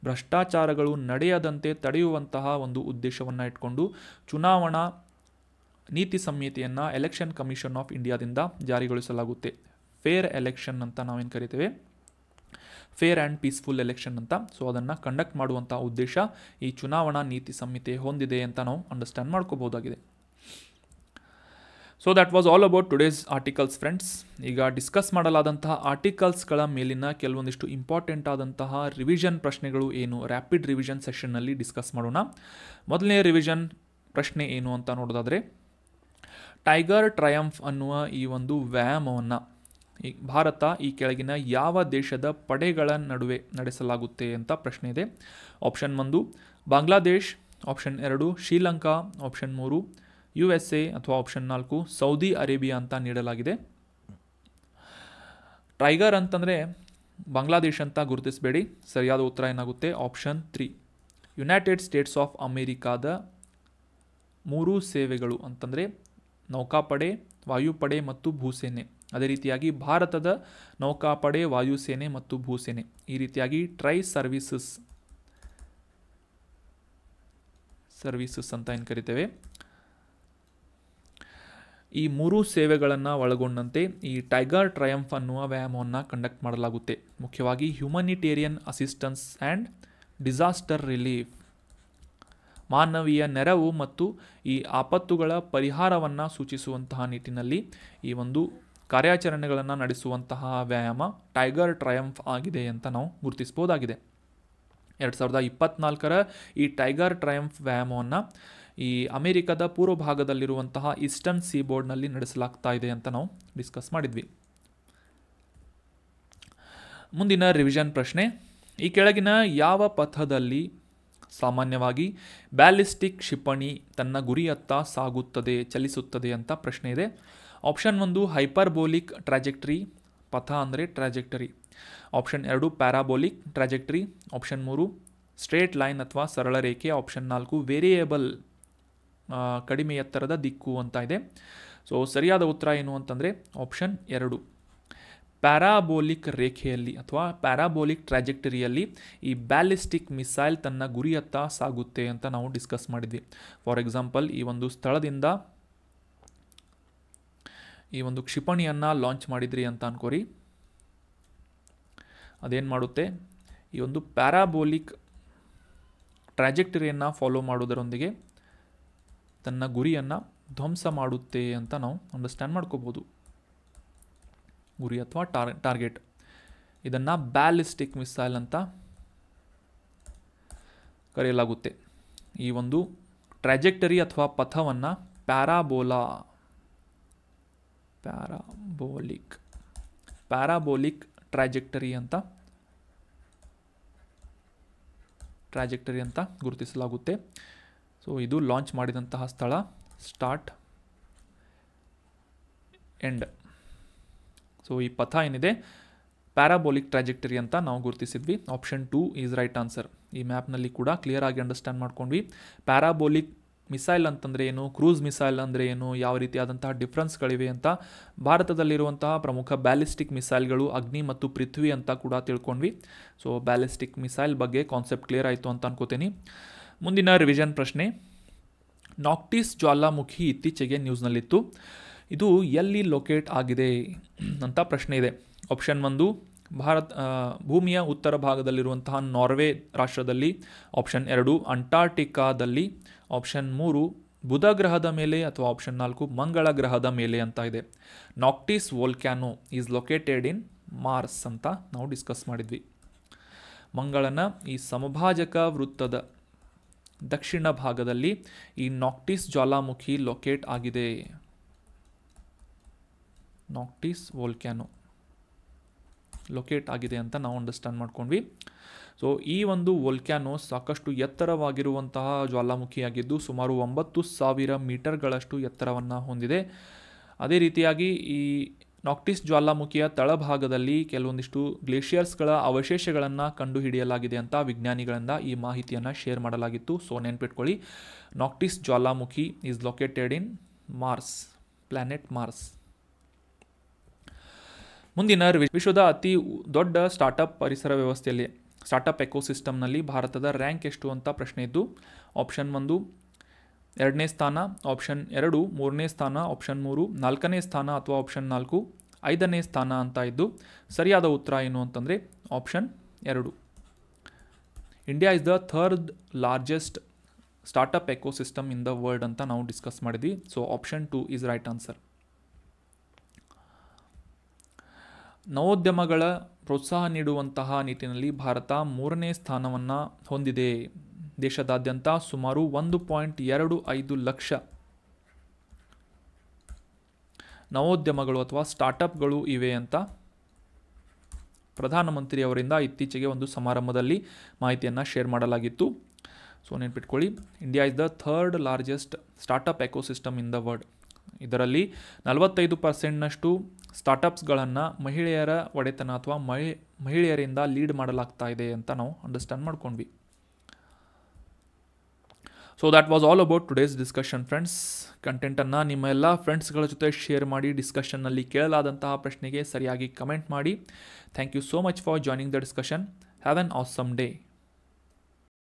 ಭ್ರಷ್ಟಾಚಾರಗಳು ನಡೆಯದಂತೆ ತಡೆಯುವಂತಹ ಒಂದು ಉದ್ದೇಶವನ್ನು ಇಟ್ಕೊಂಡು ಚುನಾವಣಾ ನೀತಿ ಸಂಹಿತೆಯನ್ನು ಎಲೆಕ್ಷನ್ ಕಮಿಷನ್ ಆಫ್ ಇಂಡಿಯಾದಿಂದ ಜಾರಿಗೊಳಿಸಲಾಗುತ್ತೆ ಫೇರ್ ಎಲೆಕ್ಷನ್ ಅಂತ ನಾವೇನು ಕರಿತೇವೆ ಫೇರ್ ಆ್ಯಂಡ್ ಪೀಸ್ಫುಲ್ ಎಲೆಕ್ಷನ್ ಅಂತ ಸೊ ಅದನ್ನು ಕಂಡಕ್ಟ್ ಮಾಡುವಂಥ ಉದ್ದೇಶ ಈ ಚುನಾವಣಾ ನೀತಿ ಸಂಹಿತೆ ಹೊಂದಿದೆ ಅಂತ ನಾವು ಅಂಡರ್ಸ್ಟ್ಯಾಂಡ್ ಮಾಡ್ಕೋಬೋದಾಗಿದೆ so that was all about today's articles friends ಈಗ ಡಿಸ್ಕಸ್ ಮಾಡಲಾದಂತಹ ಆರ್ಟಿಕಲ್ಸ್ಗಳ ಮೇಲಿನ ಕೆಲವೊಂದಿಷ್ಟು ಇಂಪಾರ್ಟೆಂಟ್ ಆದಂತಹ ರಿವಿಷನ್ ಪ್ರಶ್ನೆಗಳು ಏನು ರ್ಯಾಪಿಡ್ ರಿವಿಷನ್ ಸೆಷನ್ನಲ್ಲಿ ಡಿಸ್ಕಸ್ ಮಾಡೋಣ ಮೊದಲನೇ ರಿವಿಷನ್ ಪ್ರಶ್ನೆ ಏನು ಅಂತ ನೋಡೋದಾದರೆ ಟೈಗರ್ ಟ್ರಯಂಫ್ ಅನ್ನುವ ಈ ಒಂದು ವ್ಯಾಯಾಮವನ್ನು ಈ ಭಾರತ ಈ ಕೆಳಗಿನ ಯಾವ ದೇಶದ ಪಡೆಗಳ ನಡುವೆ ನಡೆಸಲಾಗುತ್ತೆ ಅಂತ ಪ್ರಶ್ನೆ ಇದೆ ಆಪ್ಷನ್ ಒಂದು ಬಾಂಗ್ಲಾದೇಶ್ ಆಪ್ಷನ್ ಎರಡು ಶ್ರೀಲಂಕಾ ಆಪ್ಷನ್ ಮೂರು ಯು ಎಸ್ ಎ ಅಥವಾ ಆಪ್ಷನ್ ನಾಲ್ಕು ಸೌದಿ ಅರೇಬಿಯಾ ಅಂತ ನೀಡಲಾಗಿದೆ ಟೈಗರ್ ಅಂತಂದರೆ ಬಾಂಗ್ಲಾದೇಶ್ ಅಂತ ಗುರುತಿಸಬೇಡಿ ಸರಿಯಾದ ಉತ್ತರ ಏನಾಗುತ್ತೆ option three United States of ಅಮೇರಿಕಾದ ಮೂರು ಸೇವೆಗಳು ಅಂತಂದರೆ ನೌಕಾಪಡೆ ವಾಯುಪಡೆ ಮತ್ತು ಭೂಸೇನೆ ಅದೇ ರೀತಿಯಾಗಿ ಭಾರತದ ನೌಕಾಪಡೆ ವಾಯುಸೇನೆ ಮತ್ತು ಭೂಸೇನೆ ಈ ರೀತಿಯಾಗಿ ಟ್ರೈ ಸರ್ವಿಸಸ್ ಸರ್ವಿಸಸ್ ಅಂತ ಏನು ಕರಿತೇವೆ ಈ ಮೂರು ಸೇವೆಗಳನ್ನು ಒಳಗೊಂಡಂತೆ ಈ ಟೈಗರ್ ಟ್ರಯಂಫ್ ಅನ್ನುವ ವ್ಯಾಯಾಮವನ್ನು ಕಂಡಕ್ಟ್ ಮಾಡಲಾಗುತ್ತೆ ಮುಖ್ಯವಾಗಿ humanitarian assistance and disaster relief ಮಾನವೀಯ ನೆರವು ಮತ್ತು ಈ ಆಪತ್ತುಗಳ ಪರಿಹಾರವನ್ನು ಸೂಚಿಸುವಂತಹ ನಿಟ್ಟಿನಲ್ಲಿ ಈ ಒಂದು ಕಾರ್ಯಾಚರಣೆಗಳನ್ನು ನಡೆಸುವಂತಹ ವ್ಯಾಯಾಮ ಟೈಗರ್ ಟ್ರಯಂಫ್ ಆಗಿದೆ ಅಂತ ನಾವು ಗುರುತಿಸ್ಬೋದಾಗಿದೆ ಎರಡು ಸಾವಿರದ ಇಪ್ಪತ್ನಾಲ್ಕರ ಈ ಟೈಗರ್ ಟ್ರಯಂಫ್ ವ್ಯಾಯಾಮವನ್ನು ಈ ಅಮೆರಿಕದ ಪೂರ್ವ ಭಾಗದಲ್ಲಿರುವಂತಹ ಈಸ್ಟರ್ನ್ ಸೀಬೋರ್ಡ್ನಲ್ಲಿ ನಡೆಸಲಾಗ್ತಾ ಇದೆ ಅಂತ ನಾವು ಡಿಸ್ಕಸ್ ಮಾಡಿದ್ವಿ ಮುಂದಿನ ರಿವಿಷನ್ ಪ್ರಶ್ನೆ ಈ ಕೆಳಗಿನ ಯಾವ ಪಥದಲ್ಲಿ ಸಾಮಾನ್ಯವಾಗಿ ಬ್ಯಾಲಿಸ್ಟಿಕ್ ಕ್ಷಿಪಣಿ ತನ್ನ ಗುರಿಯತ್ತ ಸಾಗುತ್ತದೆ ಚಲಿಸುತ್ತದೆ ಅಂತ ಪ್ರಶ್ನೆ ಇದೆ ಆಪ್ಷನ್ ಒಂದು ಹೈಪರ್ಬೋಲಿಕ್ ಟ್ರಾಜೆಕ್ಟ್ರಿ ಪಥ ಅಂದರೆ ಟ್ರಾಜೆಕ್ಟರಿ ಆಪ್ಷನ್ ಎರಡು ಪ್ಯಾರಾಬೋಲಿಕ್ ಟ್ರಾಜೆಕ್ಟ್ರಿ ಆಪ್ಷನ್ ಮೂರು ಸ್ಟ್ರೇಟ್ ಲೈನ್ ಅಥವಾ ಸರಳ ರೇಖೆ ಆಪ್ಷನ್ ನಾಲ್ಕು ವೇರಿಯೇಬಲ್ ಕಡಿಮೆ ಎತ್ತರದ ದಿಕ್ಕು ಅಂತ ಇದೆ ಸೊ ಸರಿಯಾದ ಉತ್ತರ ಏನು ಅಂತಂದರೆ ಆಪ್ಷನ್ ಎರಡು ಪ್ಯಾರಾಬೋಲಿಕ್ ರೇಖೆಯಲ್ಲಿ ಅಥವಾ ಪ್ಯಾರಾಬೋಲಿಕ್ ಟ್ರಾಜೆಕ್ಟರಿಯಲ್ಲಿ ಈ ಬ್ಯಾಲಿಸ್ಟಿಕ್ ಮಿಸೈಲ್ ತನ್ನ ಗುರಿಯತ್ತ ಸಾಗುತ್ತೆ ಅಂತ ನಾವು ಡಿಸ್ಕಸ್ ಮಾಡಿದ್ವಿ ಫಾರ್ ಎಕ್ಸಾಂಪಲ್ ಈ ಒಂದು ಸ್ಥಳದಿಂದ ಈ ಒಂದು ಕ್ಷಿಪಣಿಯನ್ನು ಲಾಂಚ್ ಮಾಡಿದ್ರಿ ಅಂತ ಅನ್ಕೋರಿ ಅದೇನು ಮಾಡುತ್ತೆ ಈ ಒಂದು ಪ್ಯಾರಾಬೋಲಿಕ್ ಟ್ರಾಜೆಕ್ಟರಿಯನ್ನು ಫಾಲೋ ಮಾಡೋದರೊಂದಿಗೆ ತನ್ನ ಗುರಿಯನ್ನು ಧ್ವಂಸ ಮಾಡುತ್ತೆ ಅಂತ ನಾವು ಅಂಡರ್ಸ್ಟ್ಯಾಂಡ್ ಮಾಡ್ಕೋಬೋದು ಗುರಿ ಅಥವಾ ಟಾರ್ ಟಾರ್ಗೆಟ್ ಇದನ್ನು ಬ್ಯಾಲಿಸ್ಟಿಕ್ ಮಿಸೈಲ್ ಅಂತ ಕರೆಯಲಾಗುತ್ತೆ ಈ ಒಂದು ಟ್ರಾಜೆಕ್ಟರಿ ಅಥವಾ ಪಥವನ್ನು ಪ್ಯಾರಾಬೋಲಾ ಪ್ಯಾರಾಬೋಲಿಕ್ ಪ್ಯಾರಾಬೋಲಿಕ್ ಟ್ರಾಜೆಕ್ಟರಿ ಅಂತ ಟ್ರಾಜೆಕ್ಟರಿ ಅಂತ ಗುರುತಿಸಲಾಗುತ್ತೆ ಸೊ ಇದು ಲಾಂಚ್ ಮಾಡಿದಂತಹ ಸ್ಥಳ ಸ್ಟಾರ್ಟ್ ಎಂಡ್ ಸೊ ಈ ಪಥ ಏನಿದೆ ಪ್ಯಾರಾಬೋಲಿಕ್ ಟ್ರಾಜೆಕ್ಟರಿ ಅಂತ ನಾವು ಗುರುತಿಸಿದ್ವಿ option two is right answer ಈ ಮ್ಯಾಪ್ನಲ್ಲಿ ಕೂಡ ಕ್ಲಿಯರ್ ಆಗಿ ಅಂಡರ್ಸ್ಟ್ಯಾಂಡ್ ಮಾಡ್ಕೊಂಡ್ವಿ ಪ್ಯಾರಾಬೋಲಿಕ್ ಮಿಸೈಲ್ ಅಂತಂದರೆ ಏನು ಕ್ರೂಸ್ ಮಿಸೈಲ್ ಅಂದರೆ ಏನು ಯಾವ ರೀತಿಯಾದಂತಹ ಡಿಫ್ರೆನ್ಸ್ಗಳಿವೆ ಅಂತ ಭಾರತದಲ್ಲಿರುವಂತಹ ಪ್ರಮುಖ ಬ್ಯಾಲಿಸ್ಟಿಕ್ ಮಿಸೈಲ್ಗಳು ಅಗ್ನಿ ಮತ್ತು ಪೃಥ್ವಿ ಅಂತ ಕೂಡ ತಿಳ್ಕೊಂಡ್ವಿ ಸೊ ಬ್ಯಾಲಿಸ್ಟಿಕ್ ಮಿಸೈಲ್ ಬಗ್ಗೆ ಕಾನ್ಸೆಪ್ಟ್ ಕ್ಲಿಯರ್ ಆಯಿತು ಅಂತ ಅನ್ಕೋತೀನಿ ಮುಂದಿನ ರಿವಿಷನ್ ಪ್ರಶ್ನೆ ನಾಕ್ಟೀಸ್ ಜ್ವಾಲಾಮುಖಿ ಇತ್ತೀಚೆಗೆ ನ್ಯೂಸ್ನಲ್ಲಿತ್ತು ಇದು ಎಲ್ಲಿ ಲೊಕೇಟ್ ಆಗಿದೆ ಅಂತ ಪ್ರಶ್ನೆ ಇದೆ ಆಪ್ಷನ್ ಒಂದು ಭಾರತ್ ಭೂಮಿಯ ಉತ್ತರ ಭಾಗದಲ್ಲಿರುವಂತಹ ನಾರ್ವೆ ರಾಷ್ಟ್ರದಲ್ಲಿ ಆಪ್ಷನ್ ಎರಡು ಅಂಟಾರ್ಟಿಕಾದಲ್ಲಿ ಆಪ್ಷನ್ ಮೂರು ಬುಧ ಗ್ರಹದ ಮೇಲೆ ಅಥವಾ ಆಪ್ಷನ್ ನಾಲ್ಕು ಮಂಗಳ ಗ್ರಹದ ಮೇಲೆ ಅಂತ ಇದೆ Noctis volcano is located in Mars ಅಂತ ನಾವು ಡಿಸ್ಕಸ್ ಮಾಡಿದ್ವಿ ಮಂಗಳನ ಈ ಸಮಭಾಜಕ ವೃತ್ತದ ದಕ್ಷಿಣ ಭಾಗದಲ್ಲಿ ಈ ನಾಕ್ಟಿಸ್ ಜ್ವಾಲಾಮುಖಿ ಲೊಕೇಟ್ ಆಗಿದೆ ನಾಕ್ಟಿಸ್ ವೋಲ್ಕ್ಯಾನೋ ಲೊಕೇಟ್ ಆಗಿದೆ ಅಂತ ನಾವು ಅಂಡರ್ಸ್ಟ್ಯಾಂಡ್ ಮಾಡ್ಕೊಂಡ್ವಿ ಸೊ ಈ ಒಂದು ವೋಲ್ಕ್ಯಾನೋ ಸಾಕಷ್ಟು ಎತ್ತರವಾಗಿರುವಂತಹ ಜ್ವಾಲಾಮುಖಿಯಾಗಿದ್ದು ಸುಮಾರು ಒಂಬತ್ತು ಸಾವಿರ ಮೀಟರ್ಗಳಷ್ಟು ಎತ್ತರವನ್ನು ಹೊಂದಿದೆ ಅದೇ ರೀತಿಯಾಗಿ ಈ ನಾಕ್ಟಿಸ್ ಜ್ವಾಲಾಮುಖಿಯ ತಳಭಾಗದಲ್ಲಿ ಕೆಲವೊಂದಿಷ್ಟು ಗ್ಲೇಷಿಯರ್ಸ್ಗಳ ಅವಶೇಷಗಳನ್ನು ಕಂಡುಹಿಡಿಯಲಾಗಿದೆ ಅಂತ ವಿಜ್ಞಾನಿಗಳಿಂದ ಈ ಮಾಹಿತಿಯನ್ನು ಶೇರ್ ಮಾಡಲಾಗಿತ್ತು ಸೊ ನೆನ್ಪಿಟ್ಕೊಳ್ಳಿ ನಾಕ್ಟಿಸ್ ಜ್ವಾಲಾಮುಖಿ is located in Mars planet Mars ಮುಂದಿನ ವಿಶ್ವದ ಅತಿ ದೊಡ್ಡ ಸ್ಟಾರ್ಟಪ್ ಪರಿಸರ ವ್ಯವಸ್ಥೆಯಲ್ಲಿ ಸ್ಟಾರ್ಟಪ್ ಎಕೋಸಿಸ್ಟಮ್ನಲ್ಲಿ ಭಾರತದ ರ್ಯಾಂಕ್ ಎಷ್ಟು ಅಂತ ಪ್ರಶ್ನೆ ಇದ್ದು ಆಪ್ಷನ್ ಒಂದು ಎರಡನೇ ಸ್ಥಾನ ಆಪ್ಷನ್ ಎರಡು ಮೂರನೇ ಸ್ಥಾನ ಆಪ್ಷನ್ ಮೂರು ನಾಲ್ಕನೇ ಸ್ಥಾನ ಅಥವಾ ಆಪ್ಷನ್ ನಾಲ್ಕು ಐದನೇ ಸ್ಥಾನ ಅಂತ ಇದ್ದು ಸರಿಯಾದ ಉತ್ತರ ಏನು ಅಂತಂದರೆ ಆಪ್ಷನ್ ಎರಡು India is the third largest startup ecosystem in the world ಅಂತ ನಾವು ಡಿಸ್ಕಸ್ ಮಾಡಿದ್ವಿ so option two is right answer ನವೋದ್ಯಮಗಳ ಪ್ರೋತ್ಸಾಹ ನೀಡುವಂತಹ ನಿಟ್ಟಿನಲ್ಲಿ ಭಾರತ ಮೂರನೇ ಸ್ಥಾನವನ್ನು ಹೊಂದಿದೆ ದೇಶದಾದ್ಯಂತ ಸುಮಾರು ಒಂದು ಪಾಯಿಂಟ್ ಎರಡು ಐದು ಲಕ್ಷ ನವೋದ್ಯಮಗಳು ಅಥವಾ ಸ್ಟಾರ್ಟಪ್ಗಳು ಇವೆ ಅಂತ ಪ್ರಧಾನಮಂತ್ರಿ ಅವರಿಂದ ಇತ್ತೀಚೆಗೆ ಒಂದು ಸಮಾರಂಭದಲ್ಲಿ ಮಾಹಿತಿಯನ್ನು ಶೇರ್ ಮಾಡಲಾಗಿತ್ತು ಸೊ ನೆನ್ಪಿಟ್ಕೊಳ್ಳಿ India is the third largest startup ecosystem in the world ಇದರಲ್ಲಿ ನಲವತ್ತೈದು ಪರ್ಸೆಂಟ್ನಷ್ಟು ಸ್ಟಾರ್ಟಪ್ಸ್ಗಳನ್ನು ಮಹಿಳೆಯರ ಒಡೆತನ ಅಥವಾ ಮಹಿ ಮಹಿಳೆಯರಿಂದ ಲೀಡ್ ಮಾಡಲಾಗ್ತಾ ಇದೆ ಅಂತ ನಾವು ಅಂಡರ್ಸ್ಟ್ಯಾಂಡ್ ಮಾಡ್ಕೊಂಡ್ವಿ so that was all about today's discussion friends ಕಂಟೆಂಟನ್ನು ನಿಮ್ಮ ಎಲ್ಲ ಫ್ರೆಂಡ್ಸ್ಗಳ ಜೊತೆ ಶೇರ್ ಮಾಡಿ ಡಿಸ್ಕಷನ್ನಲ್ಲಿ ಕೇಳಲಾದಂತಹ ಪ್ರಶ್ನೆಗೆ ಸರಿಯಾಗಿ ಕಮೆಂಟ್ ಮಾಡಿ thank you so much for joining the discussion have an awesome day